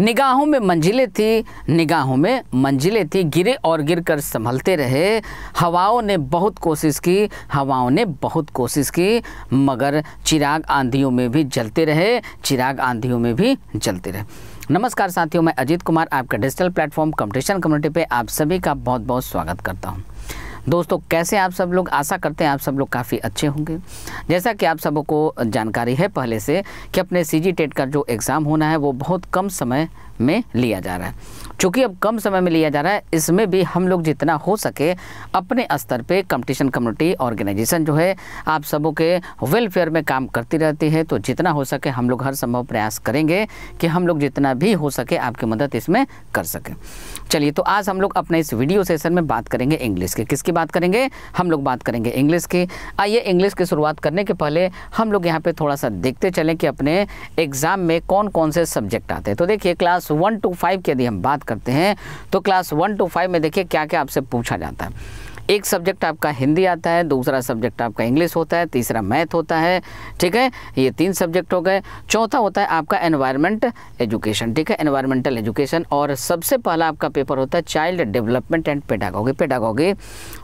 निगाहों में मंजिलें थी निगाहों में मंजिलें थी गिरे और गिर कर संभलते रहे हवाओं ने बहुत कोशिश की हवाओं ने बहुत कोशिश की मगर चिराग आंधियों में भी जलते रहे चिराग आंधियों में भी जलते रहे नमस्कार साथियों मैं अजीत कुमार आपका डिजिटल प्लेटफॉर्म कंपटीशन कम्युनिटी पे आप सभी का बहुत बहुत स्वागत करता हूँ दोस्तों कैसे आप सब लोग आशा करते हैं आप सब लोग काफ़ी अच्छे होंगे जैसा कि आप सबको जानकारी है पहले से कि अपने सी जी टेट का जो एग्ज़ाम होना है वो बहुत कम समय में लिया जा रहा है चूँकि अब कम समय में लिया जा रहा है इसमें भी हम लोग जितना हो सके अपने स्तर पे कंपटीशन कम्युनिटी ऑर्गेनाइजेशन जो है आप सबों के वेलफेयर में काम करती रहती है तो जितना हो सके हम लोग हर संभव प्रयास करेंगे कि हम लोग जितना भी हो सके आपकी मदद इसमें कर सकें चलिए तो आज हम लोग अपने इस वीडियो सेशन में बात करेंगे इंग्लिश की किसकी बात करेंगे हम लोग बात करेंगे इंग्लिश की आइए इंग्लिश की शुरुआत करने के पहले हम लोग यहाँ पे थोड़ा सा देखते चलें कि अपने एग्ज़ाम में कौन कौन से सब्जेक्ट आते हैं तो देखिए क्लास वन टू फाइव की यदि हम बात करते हैं तो क्लास वन टू फाइव में देखिए क्या क्या आपसे पूछा जाता है एक सब्जेक्ट आपका हिंदी आता है दूसरा सब्जेक्ट आपका इंग्लिश होता है तीसरा मैथ होता है ठीक है ये तीन सब्जेक्ट हो गए चौथा होता है आपका एनवायरनमेंट एजुकेशन ठीक है एनवायरमेंटल एजुकेशन और सबसे पहला आपका पेपर होता है child development and pedagogy pedagogy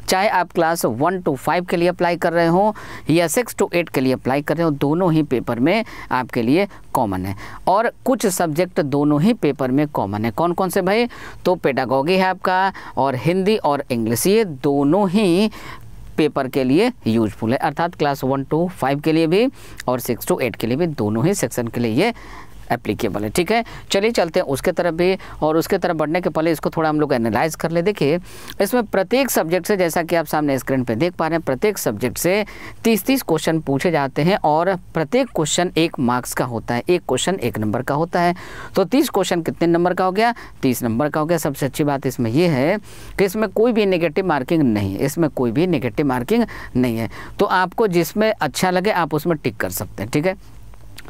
चाहे आप क्लास वन टू फाइव के लिए अप्लाई कर रहे हो या सिक्स टू एट के लिए अप्लाई कर रहे हो दोनों ही पेपर में आपके लिए कॉमन है और कुछ सब्जेक्ट दोनों ही पेपर में कॉमन है कौन कौन से भाई तो पेडागॉगी है आपका और हिंदी और इंग्लिश ये दोनों ही पेपर के लिए यूजफुल है अर्थात क्लास वन टू फाइव के लिए भी और सिक्स टू एट के लिए भी दोनों ही सेक्शन के लिए ये एप्लीकेबल है ठीक है चलिए चलते हैं उसके तरफ भी और उसके तरफ बढ़ने के पहले इसको थोड़ा हम लोग एनालाइज कर ले देखिए इसमें प्रत्येक सब्जेक्ट से जैसा कि आप सामने स्क्रीन पर देख पा रहे हैं प्रत्येक सब्जेक्ट से तीस तीस क्वेश्चन पूछे जाते हैं और प्रत्येक क्वेश्चन एक मार्क्स का होता है एक क्वेश्चन एक नंबर का होता है तो तीस क्वेश्चन कितने नंबर का हो गया तीस नंबर का हो गया सबसे अच्छी बात इसमें यह है कि इसमें कोई भी निगेटिव मार्किंग नहीं है इसमें कोई भी नेगेटिव मार्किंग नहीं है तो आपको जिसमें अच्छा लगे आप उसमें टिक कर सकते हैं ठीक है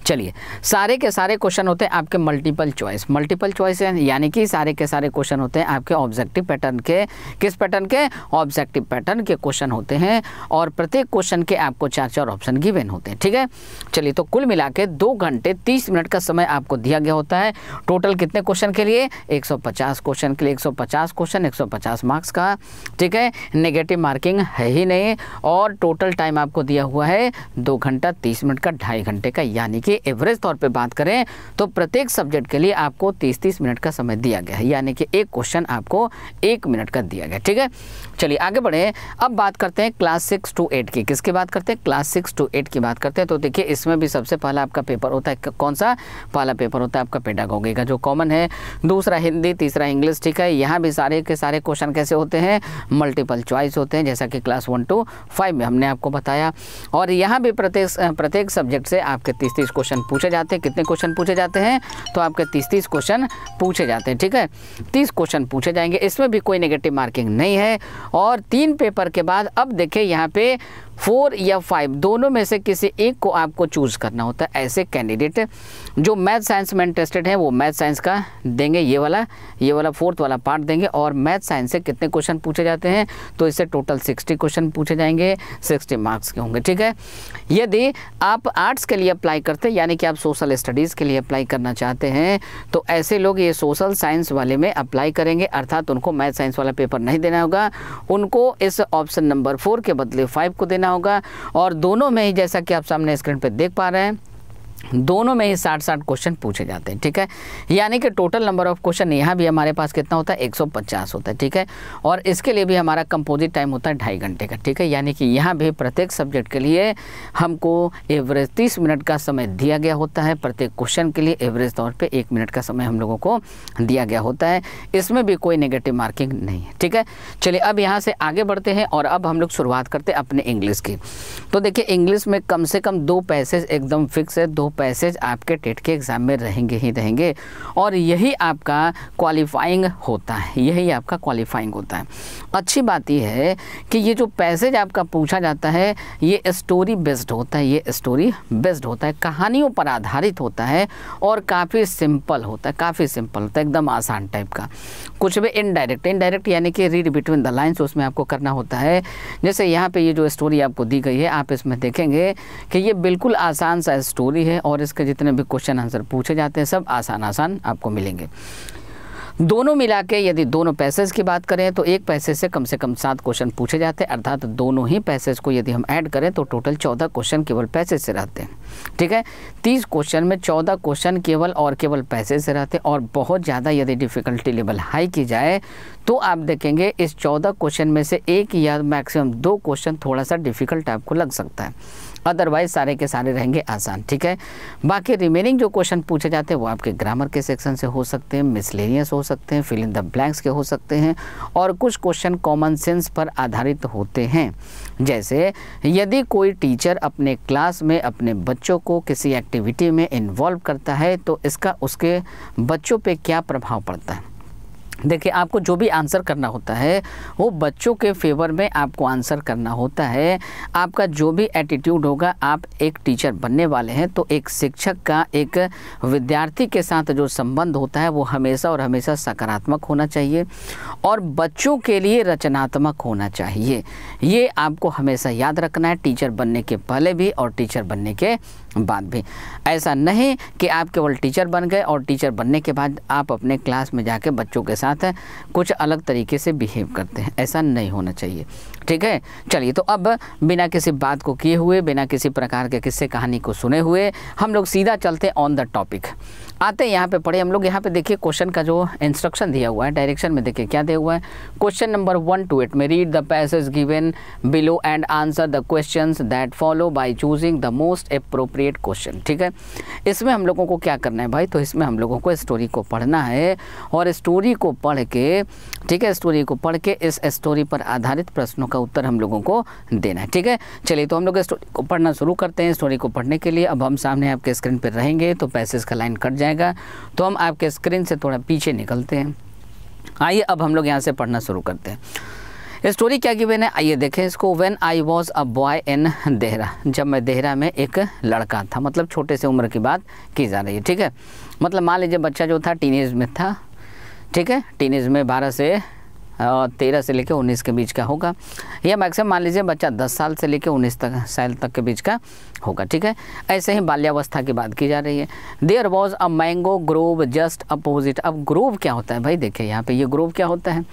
चलिए सारे के सारे क्वेश्चन होते हैं आपके मल्टीपल चॉइस मल्टीपल चॉइस यानी कि सारे के सारे क्वेश्चन होते हैं आपके ऑब्जेक्टिव पैटर्न के किस पैटर्न के ऑब्जेक्टिव पैटर्न के क्वेश्चन होते हैं और प्रत्येक क्वेश्चन के आपको चार चार ऑप्शन गिवेन होते हैं ठीक है चलिए तो कुल मिला के दो घंटे तीस मिनट का समय आपको दिया गया होता है टोटल कितने क्वेश्चन के लिए पचास क्वेश्चन के लिए पचास क्वेश्चन पचास मार्क्स का ठीक है नेगेटिव मार्किंग है ही नहीं और टोटल टाइम आपको दिया हुआ है दो घंटा तीस मिनट का ढाई घंटे का यानी कि के एवरेज तौर पे बात करें तो प्रत्येक सब्जेक्ट के लिए आपको 30-30 मिनट का समय दिया गया है यानी कि एक क्वेश्चन आपको एक मिनट का दिया गया ठीक है चलिए आगे बढ़ें अब बात करते हैं क्लास सिक्स टू एट की किसकी बात करते हैं क्लास सिक्स टू एट की बात करते हैं तो देखिए इसमें भी सबसे पहला आपका पेपर होता है कौन सा पहला पेपर होता है आपका पेडागोगी का जो कॉमन है दूसरा हिंदी तीसरा इंग्लिश ठीक है यहाँ भी सारे के सारे क्वेश्चन कैसे होते हैं मल्टीपल चॉइस होते हैं जैसा कि क्लास वन टू फाइव में हमने आपको बताया और यहाँ भी प्रत्येक प्रत्येक सब्जेक्ट से आपके तीस तीस क्वेश्चन पूछे जाते हैं कितने क्वेश्चन पूछे जाते हैं तो आपके तीस तीस क्वेश्चन पूछे जाते हैं ठीक है तीस क्वेश्चन पूछे जाएंगे इसमें भी कोई नेगेटिव मार्किंग नहीं है और तीन पेपर के बाद अब देखिए यहाँ पे फोर या फाइव दोनों में से किसी एक को आपको चूज़ करना होता है ऐसे कैंडिडेट जो मैथ साइंस में इंटरेस्टेड हैं वो मैथ साइंस का देंगे ये वाला ये वाला फोर्थ वाला पार्ट देंगे और मैथ साइंस से कितने क्वेश्चन पूछे जाते हैं तो इससे टोटल सिक्सटी क्वेश्चन पूछे जाएंगे सिक्सटी मार्क्स के होंगे ठीक है यदि आप आर्ट्स के लिए अप्लाई करते हैं यानी कि आप सोशल स्टडीज़ के लिए अप्लाई करना चाहते हैं तो ऐसे लोग ये सोशल साइंस वाले में अप्लाई करेंगे अर्थात उनको मैथ साइंस वाला पेपर नहीं देना होगा उनको इस ऑप्शन नंबर फोर के बदले फाइव को देना लेना होगा और दोनों में ही जैसा कि आप सामने स्क्रीन पर देख पा रहे हैं दोनों में ही साठ साठ क्वेश्चन पूछे जाते हैं ठीक है यानी कि टोटल नंबर ऑफ क्वेश्चन यहाँ भी हमारे पास कितना होता है 150 होता है ठीक है और इसके लिए भी हमारा कंपोजिट टाइम होता है ढाई घंटे का ठीक है यानी कि यहाँ भी प्रत्येक सब्जेक्ट के लिए हमको एवरेज तीस मिनट का समय दिया गया होता है प्रत्येक क्वेश्चन के लिए एवरेज तौर पर एक मिनट का समय हम लोगों को दिया गया होता है इसमें भी कोई नेगेटिव मार्किंग नहीं है ठीक है चलिए अब यहाँ से आगे बढ़ते हैं और अब हम लोग शुरुआत करते हैं अपने इंग्लिश की तो देखिए इंग्लिश में कम से कम दो पैसेज एकदम फिक्स है दो पैसेज आपके टेट के एग्ज़ाम में रहेंगे ही रहेंगे और यही आपका क्वालिफाइंग होता है यही आपका क्वालिफाइंग होता है अच्छी बात यह है कि ये जो पैसेज आपका पूछा जाता है ये स्टोरी बेस्ड होता है ये स्टोरी बेस्ड होता है कहानियों पर आधारित होता है और काफ़ी सिंपल होता है काफ़ी सिंपल होता है एकदम आसान टाइप का कुछ भी इनडायरेक्ट इनडायरेक्ट यानी कि रीड बिटवीन द लाइन्स उसमें आपको करना होता है जैसे यहाँ पे ये जो स्टोरी आपको दी गई है आप इसमें देखेंगे कि ये बिल्कुल आसान सा स्टोरी है है और इसके जितने भी क्वेश्चन आंसर पूछे जाते हैं सब आसान आसान आपको मिलेंगे दोनों मिला के यदि दोनों पैसेज की बात करें तो एक पैसे से कम से कम सात क्वेश्चन पूछे जाते हैं अर्थात दोनों ही पैसेज को यदि हम ऐड करें तो टोटल चौदह क्वेश्चन केवल पैसे से रहते हैं ठीक है तीस क्वेश्चन में चौदह क्वेश्चन केवल और केवल पैसे से रहते हैं और बहुत ज़्यादा यदि डिफ़िकल्टी लेवल हाई की जाए तो आप देखेंगे इस चौदह क्वेश्चन में से एक या मैक्सिमम दो क्वेश्चन थोड़ा सा डिफ़िकल्ट आपको लग सकता है अदरवाइज सारे के सारे रहेंगे आसान ठीक है बाकी रिमेनिंग जो क्वेश्चन पूछे जाते हैं वो आपके ग्रामर के सेक्शन से हो सकते हैं मिसलेनियस हो सकते हैं फिलिंग द ब्लैंक्स के हो सकते हैं और कुछ क्वेश्चन कॉमन सेंस पर आधारित होते हैं जैसे यदि कोई टीचर अपने क्लास में अपने बच्चों को किसी एक्टिविटी में इन्वॉल्व करता है तो इसका उसके बच्चों पर क्या प्रभाव पड़ता है देखिए आपको जो भी आंसर करना होता है वो बच्चों के फेवर में आपको आंसर करना होता है आपका जो भी एटीट्यूड होगा आप एक टीचर बनने वाले हैं तो एक शिक्षक का एक विद्यार्थी के साथ जो संबंध होता है वो हमेशा और हमेशा सकारात्मक होना चाहिए और बच्चों के लिए रचनात्मक होना चाहिए ये आपको हमेशा याद रखना है टीचर बनने के पहले भी और टीचर बनने के बाद भी ऐसा नहीं कि आप केवल टीचर बन गए और टीचर बनने के बाद आप अपने क्लास में जाके बच्चों के साथ साथ कुछ अलग तरीके से बिहेव करते हैं ऐसा नहीं होना चाहिए ठीक है चलिए तो अब बिना किसी बात को किए हुए बिना किसी प्रकार के किस्से कहानी को सुने हुए हम लोग सीधा चलते हैं ऑन द टॉपिक आते हैं यहाँ पे पढ़े हम लोग यहाँ पे देखिए क्वेश्चन का जो इंस्ट्रक्शन दिया हुआ है डायरेक्शन में देखिए क्या दिया हुआ है question number one two eight में read the passage given below and answer the question that follow by choosing the most appropriate question ठीक है इसमें हम लोगों को क्या करना है भाई तो इसमें हम लोगों को स्टोरी को पढ़ना है और स्टोरी को पढ़ के ठीक है स्टोरी को पढ़ के इस स्टोरी पर आधारित प्रश्नों का उत्तर हम लोगों को देना है ठीक है चलिए तो हम लोग स्टोरी को पढ़ना शुरू करते हैं स्टोरी को पढ़ने के लिए अब हम सामने आपके स्क्रीन पर रहेंगे तो पैसेज का लाइन कट जाएगा तो हम आपके स्क्रीन से थोड़ा पीछे निकलते हैं आइए अब हम लोग यहाँ से पढ़ना शुरू करते हैं स्टोरी क्या की मैंने आइए देखें इसको when I was a boy in Dehra जब मैं देहरा में एक लड़का था मतलब छोटे से उम्र की बात की जा रही है ठीक है मतलब मान लीजिए बच्चा जो था टीनेज में था ठीक है टीन एज में बारह से तेरह से लेकर उन्नीस के बीच का होगा या मैक्सिमम मान लीजिए बच्चा दस साल से लेकर उन्नीस तक साल तक के बीच का होगा ठीक है ऐसे ही बाल्यावस्था की बात की जा रही है there was a mango grove just opposite अब ग्रोव क्या होता है भाई देखिए यहाँ पे ये ग्रोव क्या होता है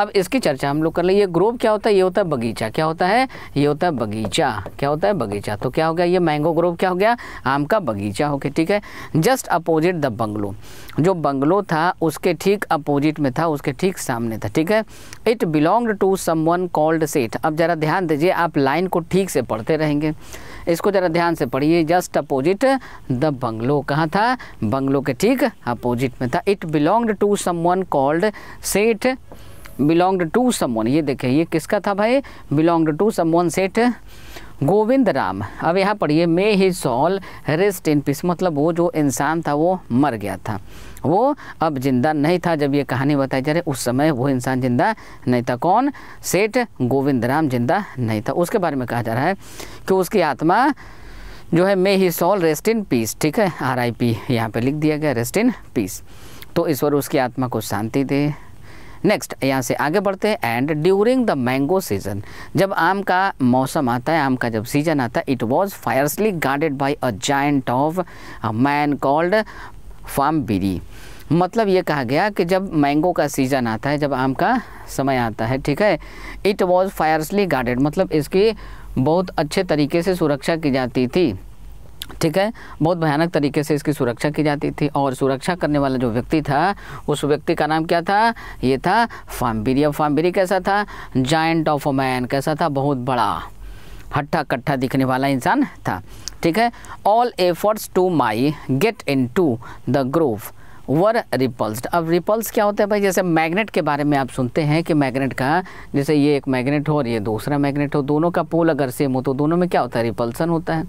अब इसकी चर्चा हम लोग कर ले ये ग्रोव क्या होता है ये होता है बगीचा क्या होता है ये होता है बगीचा क्या होता है बगीचा तो क्या हो गया ये मैंगो ग्रोव क्या हो गया आम का बगीचा हो गया ठीक है जस्ट अपोजिट द बंगलो जो बंगलो था उसके ठीक अपोजिट में था उसके ठीक सामने था ठीक है it belong to one called Seth अब ज़रा ध्यान दीजिए आप लाइन को ठीक से पढ़ते रहेंगे इसको ज़रा ध्यान से पढ़िए जस्ट अपोजिट द बंगलो कहाँ था बंगलो के ठीक अपोजिट में था it belong to one called Seth belonged to someone ये देखिए ये किसका था भाई बिलोंग्ड टू समवन सेठ गोविंद राम अब यहाँ पढ़िए may his soul rest in peace मतलब वो जो इंसान था वो मर गया था वो अब जिंदा नहीं था जब ये कहानी बताई जा रही उस समय वो इंसान जिंदा नहीं था कौन सेठ गोविंद राम जिंदा नहीं था उसके बारे में कहा जा रहा है कि उसकी आत्मा जो है may his soul rest in peace ठीक है आर आई पी यहाँ पर लिख दिया गया रेस्ट इन पीस तो ईश्वर उसकी आत्मा को शांति दे नेक्स्ट यहाँ से आगे बढ़ते हैं and during the mango season जब आम का मौसम आता है आम का जब सीजन आता है it was fiercely guarded by a giant of man called फार्म बीरी मतलब ये कहा गया कि जब मैंगो का सीज़न आता है जब आम का समय आता है ठीक है इट वॉज फायरसली गार्डेड मतलब इसकी बहुत अच्छे तरीके से सुरक्षा की जाती थी ठीक है बहुत भयानक तरीके से इसकी सुरक्षा की जाती थी और सुरक्षा करने वाला जो व्यक्ति था उस व्यक्ति का नाम क्या था ये था फाम्बिरी अब फाम्बिरी कैसा था जाइंट ऑफ अ मैन कैसा था बहुत बड़ा हट्ठा कट्ठा दिखने वाला इंसान था ठीक है all efforts to my get in to the grove were repulsed अब रिपल्स क्या होता है भाई जैसे मैग्नेट के बारे में आप सुनते हैं कि मैग्नेट का जैसे ये एक मैग्नेट हो और ये दूसरा मैग्नेट हो दोनों का पोल अगर सेम हो तो दोनों में क्या होता है रिपल्सन होता है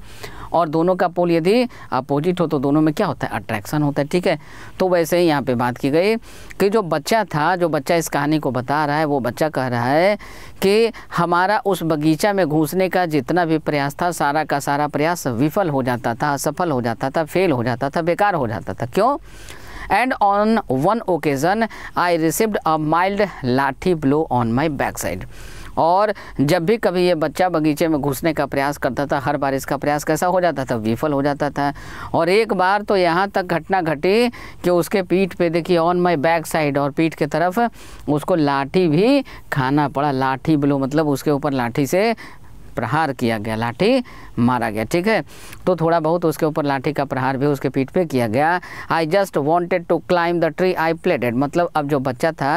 और दोनों का पोल यदि अपोजिट हो तो दोनों में क्या होता है अट्रैक्शन होता है ठीक है तो वैसे ही यहाँ पर बात की गई कि जो बच्चा था जो बच्चा इस कहानी को बता रहा है वो बच्चा कह रहा है कि हमारा उस बगीचा में घुसने का जितना भी प्रयास था सारा का सारा प्रयास विफल हो जाता था असफल हो जाता था फेल हो जाता था बेकार हो जाता था क्यों and on one occasion I received a mild lathi blow on my back side और जब भी कभी ये बच्चा बगीचे में घुसने का प्रयास करता था हर बार इसका प्रयास कैसा हो जाता था विफल हो जाता था और एक बार तो यहाँ तक घटना घटी कि उसके पीठ पे देखिए ऑन माई बैक साइड और पीठ के तरफ उसको लाठी भी खाना पड़ा लाठी ब्लो मतलब उसके ऊपर लाठी से प्रहार किया गया लाठी मारा गया ठीक है तो थोड़ा बहुत उसके ऊपर लाठी का प्रहार भी उसके पीठ पे किया गया I just wanted to climb the tree I pleaded मतलब अब जो बच्चा था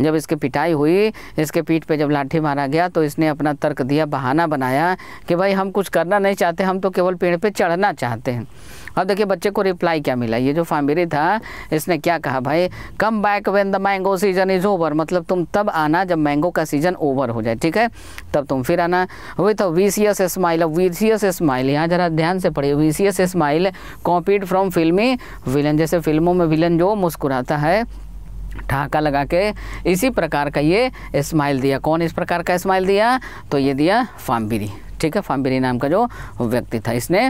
जब इसकी पिटाई हुई इसके पीठ पे जब लाठी मारा गया तो इसने अपना तर्क दिया बहाना बनाया कि भाई हम कुछ करना नहीं चाहते हम तो केवल पेड़ पे चढ़ना चाहते हैं अब देखिए बच्चे को रिप्लाई क्या मिला ये जो फामिली था इसने क्या कहा भाई come back when the mango season is over मतलब तुम तब आना जब मैंगो का सीजन ओवर हो जाए ठीक है तब तुम फिर आना विथ सी एस स्माइल एस वीसीएस स्माइल यहाँ जरा ध्यान से पढ़िए vicious smile copied from filmy villain जैसे फिल्मों में विलन जो मुस्कुराता है ठाका लगा के इसी प्रकार का ये स्माइल दिया कौन इस प्रकार का स्माइल दिया तो ये दिया फाम्बिरी ठीक है फाम्बिरी नाम का जो व्यक्ति था इसने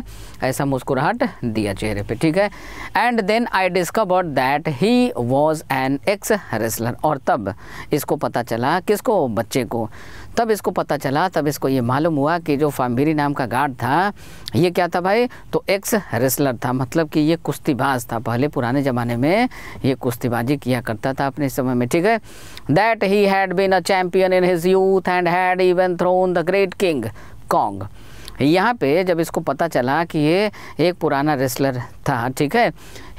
ऐसा मुस्कुराहट दिया चेहरे पे ठीक है and then I discovered that he was an ex wrestler और तब इसको पता चला किसको बच्चे को तब इसको पता चला तब इसको ये मालूम हुआ कि जो फाम्बिरी नाम का गार्ड था ये क्या था भाई तो एक्स रेसलर था मतलब कि ये कुश्तीबाज था पहले पुराने ज़माने में ये कुश्तीबाजी किया करता था अपने समय में ठीक है that he had been a champion in his youth and had even thrown the great King Kong यहाँ पे जब इसको पता चला कि ये एक पुराना रेसलर था ठीक है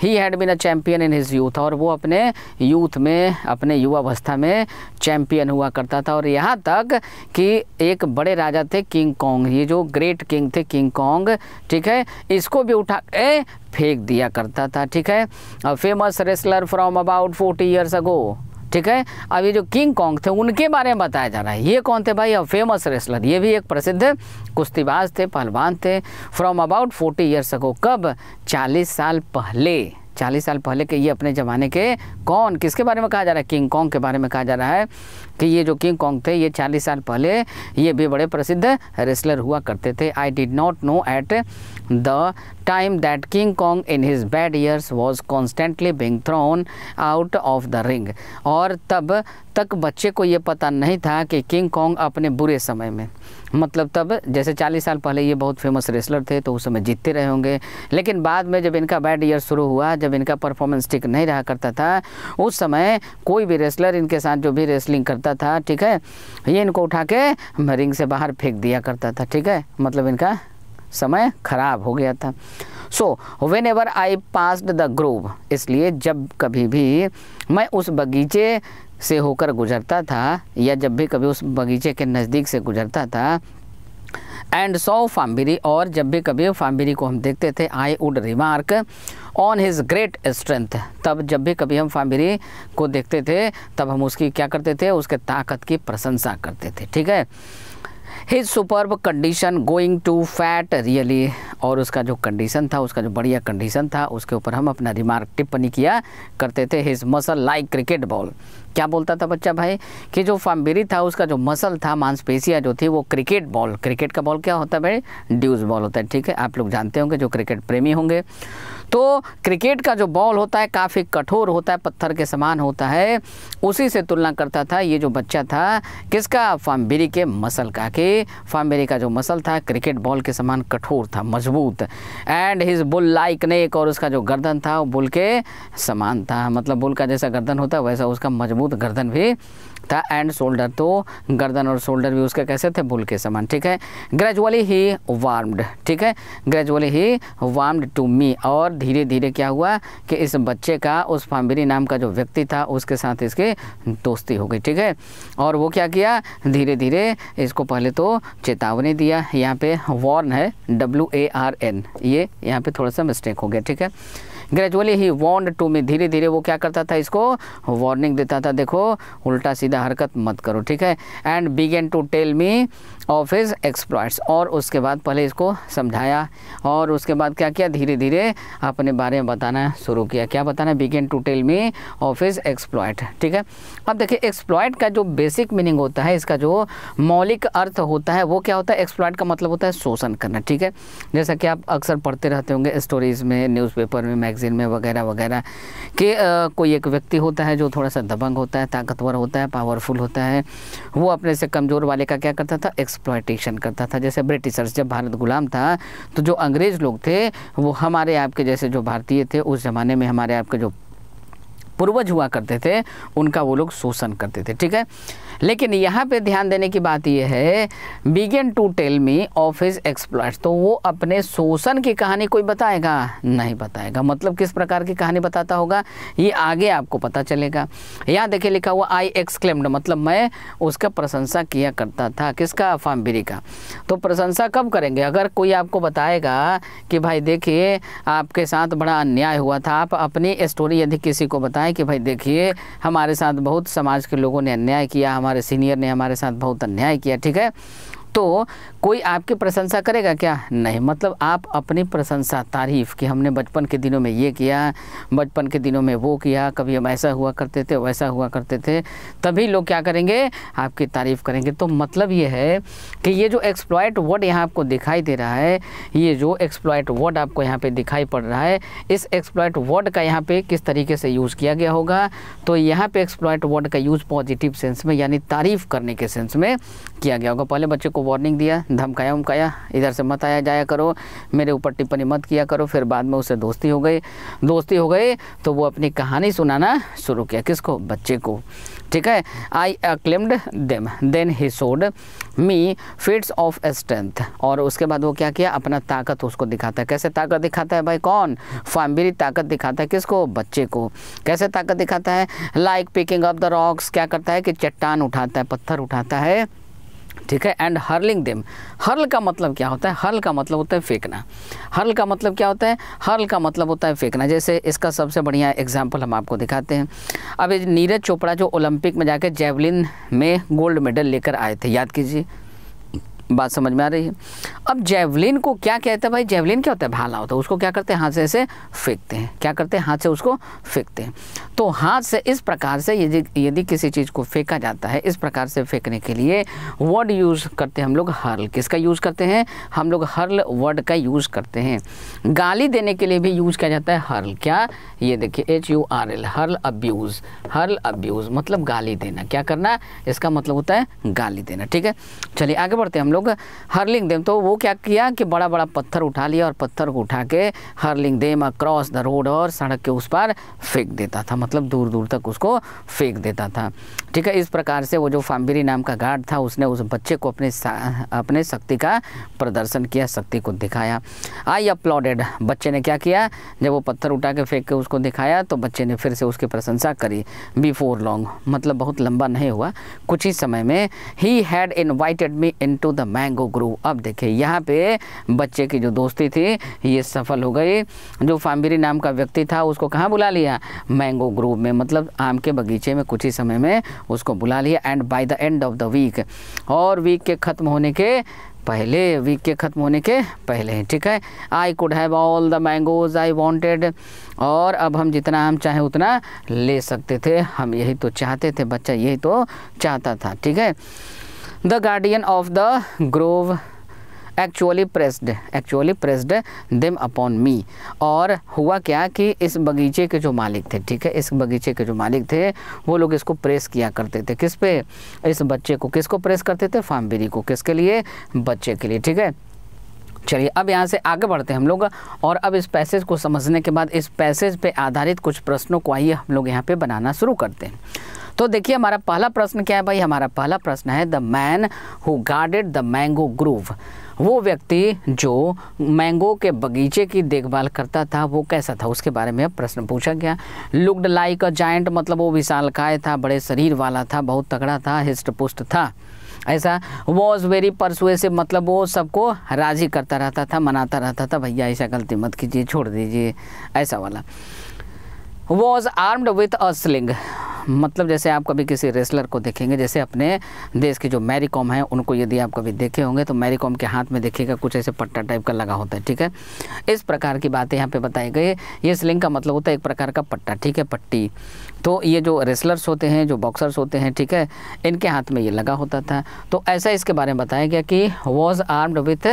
he had been a champion in his youth और वो अपने यूथ में अपने युवावस्था में चैम्पियन हुआ करता था और यहाँ तक कि एक बड़े राजा थे किंग कॉन्ग ये जो ग्रेट किंग थे किंग कॉन्ग ठीक है इसको भी उठा ए, फेंक दिया करता था ठीक है famous wrestler from about forty years ago ठीक है अब ये जो किंग कॉन्ग थे उनके बारे में बताया जा रहा है ये कौन थे भाई अब फेमस रेसलर ये भी एक प्रसिद्ध कुश्तीबाज थे पहलवान थे from about forty years ago कब चालीस साल पहले चालीस साल पहले के ये अपने ज़माने के कौन किसके बारे में कहा जा रहा है किंग कॉन्ग के बारे में कहा जा रहा है कि ये जो किंग कॉन्ग थे ये चालीस साल पहले ये भी बड़े प्रसिद्ध रेसलर हुआ करते थे I did not know at the time that King Kong in his bad years was constantly being thrown out of the ring और तब तक बच्चे को ये पता नहीं था कि किंग कॉन्ग अपने बुरे समय में मतलब तब जैसे 40 साल पहले ये बहुत फेमस रेसलर थे तो उस समय जीतते रहे होंगे लेकिन बाद में जब इनका बैड ईयर शुरू हुआ जब इनका परफॉर्मेंस ठीक नहीं रहा करता था उस समय कोई भी रेसलर इनके साथ जो भी रेसलिंग करता था ठीक है ये इनको उठा के रिंग से बाहर फेंक दिया करता था ठीक है मतलब इनका समय खराब हो गया था so whenever I passed the grove इसलिए जब कभी भी मैं उस बगीचे से होकर गुजरता था या जब भी कभी उस बगीचे के नज़दीक से गुजरता था एंड सो फाम्बिरी और जब भी कभी फाम्बिरी को हम देखते थे I would remark on his great strength तब जब भी कभी हम फाम्बिरी को देखते थे तब हम उसकी क्या करते थे उसके ताकत की प्रशंसा करते थे ठीक है his superb condition going to fat really और उसका जो कंडीशन था उसका जो बढ़िया कंडीशन था उसके ऊपर हम अपना रिमार्क टिप्पणी किया करते थे his muscle like cricket ball क्या बोलता था बच्चा भाई कि जो फाम्बिरी था उसका जो मसल था मांसपेशिया जो थी वो क्रिकेट बॉल क्रिकेट का बॉल क्या होता है भाई ड्यूज बॉल होता है ठीक है आप लोग जानते होंगे जो क्रिकेट प्रेमी होंगे तो क्रिकेट का जो बॉल होता है काफ़ी कठोर होता है पत्थर के समान होता है उसी से तुलना करता था ये जो बच्चा था किसका फॉम्बेरी के मसल का कि फाम्बेरी का जो मसल था क्रिकेट बॉल के समान कठोर था मजबूत and his bull like neck और उसका जो गर्दन था वो बुल के समान था मतलब बुल का जैसा गर्दन होता है वैसा उसका मजबूत गर्दन भी था एंड शोल्डर तो गर्दन और शोल्डर भी उसके कैसे थे भूल के समान ठीक है ग्रेजुअली ही वार्म्ड ठीक है gradually he warmed to me और धीरे धीरे क्या हुआ कि इस बच्चे का उस फाम्बिरी नाम का जो व्यक्ति था उसके साथ इसकी दोस्ती हो गई ठीक है और वो क्या किया धीरे धीरे इसको पहले तो चेतावनी दिया यहाँ पे वॉर्न है डब्ल्यू ए आर एन ये यहाँ पे थोड़ा सा मिस्टेक हो गया ठीक है gradually he wand to me धीरे धीरे वो क्या करता था इसको वार्निंग देता था देखो उल्टा सीधा हरकत मत करो ठीक है and began to tell me of his exploits और उसके बाद पहले इसको समझाया और उसके बाद क्या किया धीरे धीरे अपने बारे में बताना शुरू किया क्या बताना began to tell me of his exploit ठीक है अब देखिए एक्सप्लॉयट का जो बेसिक मीनिंग होता है इसका जो मौलिक अर्थ होता है वो क्या होता है एक्सप्लॉयट का मतलब होता है शोषण करना ठीक है जैसा कि आप अक्सर पढ़ते रहते होंगे स्टोरीज़ में न्यूज़पेपर में मैगजीन मैगजीन में वगैरह वगैरह कि कोई एक व्यक्ति होता है जो थोड़ा सा दबंग होता है ताकतवर होता है पावरफुल होता है वो अपने से कमज़ोर वाले का क्या करता था एक्सप्लॉयटेशन करता था जैसे ब्रिटिशर्स जब भारत गुलाम था तो जो अंग्रेज़ लोग थे वो हमारे आपके जैसे जो भारतीय थे उस ज़माने में हमारे आपके जो पूर्वज हुआ करते थे उनका वो लोग शोषण करते थे ठीक है लेकिन यहाँ पे ध्यान देने की बात यह है began to tell me of his exploit तो वो अपने शोषण की कहानी कोई बताएगा नहीं बताएगा मतलब किस प्रकार की कहानी बताता होगा ये आगे आपको पता चलेगा यहाँ देखिए लिखा हुआ आई एक्सक्लेम्ड मतलब मैं उसका प्रशंसा किया करता था किसका फामबिरी का तो प्रशंसा कब करेंगे अगर कोई आपको बताएगा कि भाई देखिए आपके साथ बड़ा अन्याय हुआ था आप अपनी स्टोरी यदि किसी को बताएं कि भाई देखिए हमारे साथ बहुत समाज के लोगों ने अन्याय किया हमारे हमारे सीनियर ने हमारे साथ बहुत अन्याय किया ठीक है तो कोई आपकी प्रशंसा करेगा क्या नहीं मतलब आप अपनी प्रशंसा तारीफ़ कि हमने बचपन के दिनों में ये किया बचपन के दिनों में वो किया कभी हम ऐसा हुआ करते थे वैसा हुआ करते थे तभी लोग क्या करेंगे आपकी तारीफ़ करेंगे तो मतलब ये है कि ये जो एक्सप्लॉयट वर्ड यहाँ आपको दिखाई दे रहा है ये जो एक्सप्लॉयट वर्ड आपको यहाँ पर दिखाई पड़ रहा है इस एक्सप्लॉयट वर्ड का यहाँ पर किस तरीके से यूज़ किया गया होगा तो यहाँ पर एक्सप्लॉयट वर्ड का यूज़ पॉजिटिव सेंस में यानी तारीफ़ करने के सेंस में किया गया होगा पहले बच्चे को वार्निंग दिया धमकाया उमकाया इधर से मत आया जाया करो मेरे ऊपर टिप्पणी मत किया करो फिर बाद में उससे दोस्ती हो गई दोस्ती हो गई तो वो अपनी कहानी सुनाना शुरू किया किसको बच्चे को ठीक है I acclaimed them then he showed me fits of strength और उसके बाद वो क्या किया अपना ताकत उसको दिखाता है कैसे ताकत दिखाता है भाई कौन फैमिली ताकत दिखाता है किसको बच्चे को कैसे ताकत दिखाता है like picking up the rocks क्या करता है कि चट्टान उठाता है पत्थर उठाता है ठीक है एंड हर्लिंग देम हर्ल का मतलब क्या होता है हर्ल का मतलब होता है फेंकना हर्ल का मतलब क्या होता है हर्ल का मतलब होता है फेंकना जैसे इसका सबसे बढ़िया एग्जाम्पल हम आपको दिखाते हैं अब नीरज चोपड़ा जो ओलंपिक में जाकर जेवलिन में गोल्ड मेडल लेकर आए थे याद कीजिए बात समझ में आ रही है अब जैवलिन को क्या कहते हैं भाई जैवलिन क्या होता है भाला होता है उसको क्या करते हैं हाथ से ऐसे फेंकते हैं क्या करते हैं हाथ से उसको फेंकते हैं तो हाथ से इस प्रकार से यदि यदि किसी चीज़ को फेंका जाता है इस प्रकार से फेंकने के लिए वर्ड यूज़ करते हैं हम लोग हर्ल किसका यूज़ करते हैं हम लोग हर्ल वर्ड का यूज़ करते हैं गाली देने के लिए भी यूज़ किया जाता है हर्ल क्या ये देखिए H U R L hurl abuse hurl abuse मतलब गाली देना क्या करना इसका मतलब होता है गाली देना ठीक है चलिए आगे बढ़ते हैं हम लोग हर्लिंग देम तो वो क्या किया कि बड़ा बड़ा पत्थर उठा लिया और पत्थर को उठा के hurling them across the road और सड़क के उस पार फेंक देता था मतलब दूर दूर तक उसको फेंक देता था ठीक है इस प्रकार से वो जो फाम्बिरी नाम का गार्ड था उसने उस बच्चे को अपने अपने शक्ति का प्रदर्शन किया शक्ति को दिखाया आई अपलॉडेड बच्चे ने क्या किया जब वो पत्थर उठा के फेंक के उसको दिखाया तो बच्चे ने फिर से उसकी प्रशंसा करी बिफोर लॉन्ग मतलब बहुत लंबा नहीं हुआ कुछ ही समय में he had invited me in to the mango grove अब देखिए यहाँ पे बच्चे की जो दोस्ती थी ये सफल हो गई जो फाम्बिरी नाम का व्यक्ति था उसको कहाँ बुला लिया मैंगो ग्रो में मतलब आम के बगीचे में कुछ ही समय में उसको बुला लिया and by the end of the week और वीक के ख़त्म होने के पहले वीक के ख़त्म होने के पहले ठीक है I could have all the mangoes I wanted और अब हम जितना आम चाहें उतना ले सकते थे हम यही तो चाहते थे बच्चा यही तो चाहता था ठीक है the guardian of the grove actually pressed actually pressed them upon me और हुआ क्या कि इस बगीचे के जो मालिक थे ठीक है इस बगीचे के जो मालिक थे वो लोग इसको प्रेस किया करते थे किस पे इस बच्चे को किसको प्रेस करते थे फार्मबेरी को किसके लिए बच्चे के लिए ठीक है चलिए अब यहाँ से आगे बढ़ते हैं हम लोग और अब इस पैसेज को समझने के बाद इस पैसेज पे आधारित कुछ प्रश्नों को आइए हम लोग यहाँ पे बनाना शुरू करते हैं तो देखिए हमारा पहला प्रश्न क्या है भाई हमारा पहला प्रश्न है the man who guarded the mango grove वो व्यक्ति जो मैंगो के बगीचे की देखभाल करता था वो कैसा था उसके बारे में अब प्रश्न पूछा गया लुकड लाइक अ जाइंट मतलब वो विशालकाय था बड़े शरीर वाला था बहुत तगड़ा था हिस्ट पुष्ट था ऐसा वॉज वेरी परसुएसिव मतलब वो सबको राजी करता रहता था मनाता रहता था भैया ऐसा गलती मत कीजिए छोड़ दीजिए ऐसा वाला was armed with a sling मतलब जैसे आप कभी किसी रेसलर को देखेंगे जैसे अपने देश के जो मैरी कॉम हैं उनको यदि आप कभी देखे होंगे तो मैरी कॉम के हाथ में देखिएगा कुछ ऐसे पट्टा टाइप का लगा होता है ठीक है इस प्रकार की बातें यहाँ पे बताई गई ये स्लिंग का मतलब होता है एक प्रकार का पट्टा ठीक है पट्टी तो ये जो रेसलर्स होते हैं जो बॉक्सर्स होते हैं ठीक है इनके हाथ में ये लगा होता था तो ऐसा इसके बारे में बताया गया कि वॉज आर्म्ड विथ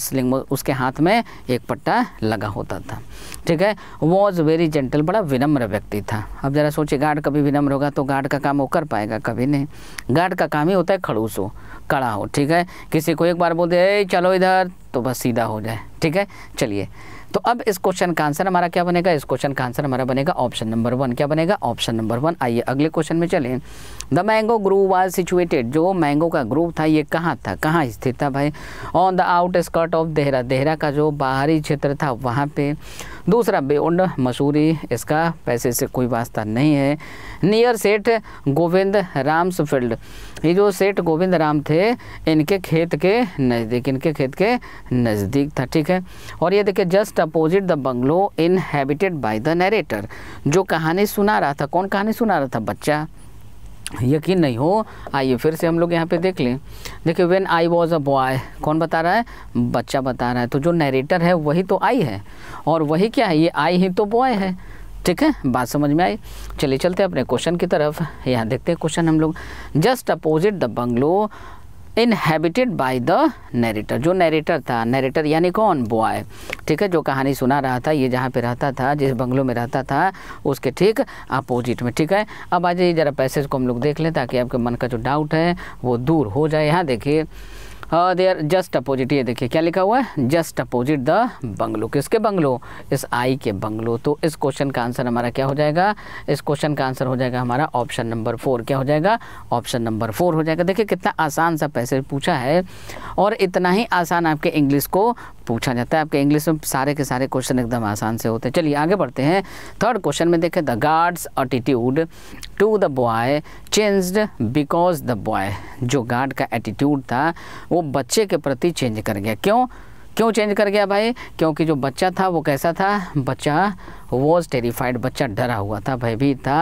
स्लिंग उसके हाथ में एक पट्टा लगा होता था ठीक है वॉज वेरी जेंटल बड़ा विनम्र व्यक्ति था अब ज़रा सोचिए गार्ड कभी विनम्र होगा तो गार्ड का काम वो कर पाएगा कभी नहीं गार्ड का काम ही होता है खड़ूस हो कड़ा हो ठीक है किसी को एक बार बोल दे चलो इधर तो बस सीधा हो जाए ठीक है चलिए तो अब इस क्वेश्चन का आंसर हमारा क्या बनेगा इस क्वेश्चन का आंसर हमारा बनेगा ऑप्शन नंबर वन क्या बनेगा ऑप्शन नंबर वन आइए अगले क्वेश्चन में चलें the mango grove was situated जो मैंगो का ग्रूव था ये कहाँ था कहाँ स्थित था भाई on the out of Dehra Dehra का जो बाहरी क्षेत्र था वहाँ पर दूसरा बेउंड मसूरी इसका पैसे से कोई वास्ता नहीं है नियर सेठ गोविंद राम्स फील्ड ये जो सेठ गोविंद राम थे इनके खेत के नज़दीक इनके खेत के नज़दीक था ठीक है और ये देखिए just opposite the bungalow inhabited by the narrator जो कहानी सुना रहा था कौन कहानी सुना रहा था बच्चा यकीन नहीं हो आइए फिर से हम लोग यहाँ पे देख लें देखिए when I was a boy कौन बता रहा है बच्चा बता रहा है तो जो नरेटर है वही तो आई है और वही क्या है ये आई ही तो बॉय है ठीक है बात समझ में आई चलिए चलते हैं अपने क्वेश्चन की तरफ यहाँ देखते हैं क्वेश्चन हम लोग just opposite the bungalow inhabited by the narrator जो नरेटर था नरेटर यानी कौन बॉय ठीक है जो कहानी सुना रहा था ये जहाँ पे रहता था जिस बंगलों में रहता था उसके ठीक अपोजिट में ठीक है अब आ जाइए ज़रा पैसेज को हम लोग देख लें ताकि आपके मन का जो डाउट है वो दूर हो जाए यहाँ देखिए दे आर जस्ट अपोजिट ये देखिए क्या लिखा हुआ है जस्ट अपोजिट द बंगलो किसके बंगलो इस आई के बंगलो तो इस क्वेश्चन का आंसर हमारा क्या हो जाएगा इस क्वेश्चन का आंसर हो जाएगा हमारा ऑप्शन नंबर फोर क्या हो जाएगा ऑप्शन नंबर फोर हो जाएगा देखिए कितना आसान सा पैसे पूछा है और इतना ही आसान आपके इंग्लिश को पूछा जाता है आपके इंग्लिश में सारे के सारे क्वेश्चन एकदम आसान से होते हैं चलिए आगे बढ़ते हैं थर्ड क्वेश्चन में देखें the guard's attitude to the boy changed because the boy जो गार्ड का एटीट्यूड था वो बच्चे के प्रति चेंज कर गया क्यों क्यों चेंज कर गया भाई क्योंकि जो बच्चा था वो कैसा था बच्चा वॉज टेरिफाइड बच्चा डरा हुआ था भयभीत था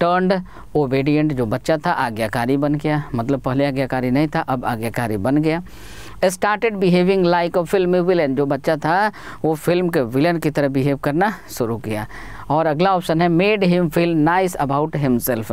टर्नड ओबेडियंट जो बच्चा था आज्ञाकारी बन गया मतलब पहले आज्ञाकारी नहीं था अब आज्ञाकारी बन गया started behaving like a film villain जो बच्चा था वो फिल्म के विलन की तरह बिहेव करना शुरू किया और अगला ऑप्शन है made him feel nice about himself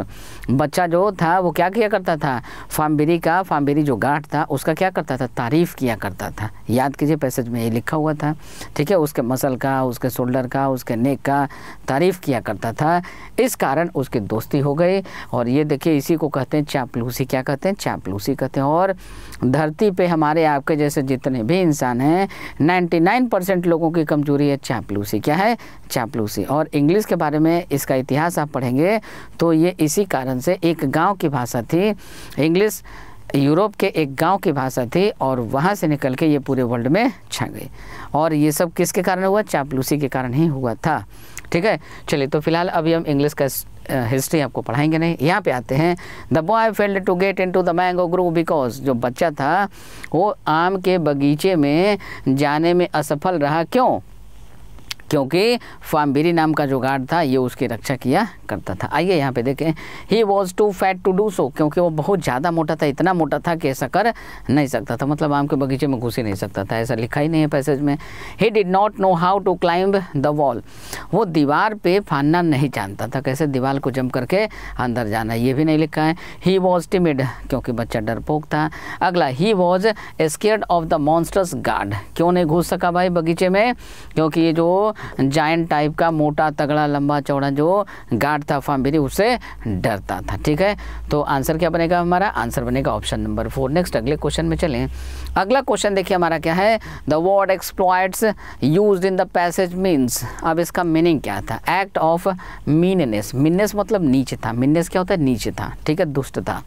बच्चा जो था वो क्या किया करता था फाम्बिरी का फाम्बिरी जो गांठ था उसका क्या करता था तारीफ़ किया करता था याद कीजिए पैसेज में ये लिखा हुआ था ठीक है उसके मसल का उसके शोल्डर का उसके नेक का तारीफ़ किया करता था इस कारण उसकी दोस्ती हो गई और ये देखिए इसी को कहते हैं चापलूसी क्या कहते हैं चापलूसी कहते हैं और धरती पे हमारे आपके जैसे जितने भी इंसान हैं 99 परसेंट लोगों की कमजोरी है चापलूसी क्या है चापलूसी और इंग्लिश के बारे में इसका इतिहास आप पढ़ेंगे तो ये इसी कारण से एक गांव की भाषा थी इंग्लिश यूरोप के एक गांव की भाषा थी और वहाँ से निकल के ये पूरे वर्ल्ड में छा गई और ये सब किसके कारण हुआ चापलूसी के कारण ही हुआ था ठीक है चलिए तो फिलहाल अभी हम इंग्लिश का हिस्ट्री आपको पढ़ाएंगे नहीं यहाँ पे आते हैं the boy failed to get in to the mango grove because जो बच्चा था वो आम के बगीचे में जाने में असफल रहा क्यों क्योंकि फाम्बिरी नाम का जो गार्ड था ये उसकी रक्षा किया करता था आइए यहाँ पे देखें he was too fat to do so क्योंकि वो बहुत ज़्यादा मोटा था इतना मोटा था कि ऐसा कर नहीं सकता था मतलब आम के बगीचे में घुस ही नहीं सकता था ऐसा लिखा ही नहीं है पैसेज में he did not know how to climb the wall वो दीवार पे फानना नहीं जानता था कैसे दीवार को जम करके अंदर जाना ये भी नहीं लिखा है ही वॉज टिमिड क्योंकि बच्चा डरपोक था अगला he was scared of the monster's guard क्यों नहीं घुस सका भाई बगीचे में क्योंकि ये जो जायंट टाइप का मोटा तगड़ा लंबा चौड़ा जो गार्ड था फाम्बिरी उससे डरता था ठीक है तो आंसर क्या बनेगा हमारा आंसर बनेगा ऑप्शन नंबर फोर नेक्स्ट अगले क्वेश्चन में चलें अगला क्वेश्चन देखिए हमारा क्या है the word exploits use in the passage means अब इसका मीनिंग क्या था एक्ट ऑफ मीननेस मीननेस मतलब नीचे था मीननेस क्या होता है नीचे था ठीक है दुष्ट था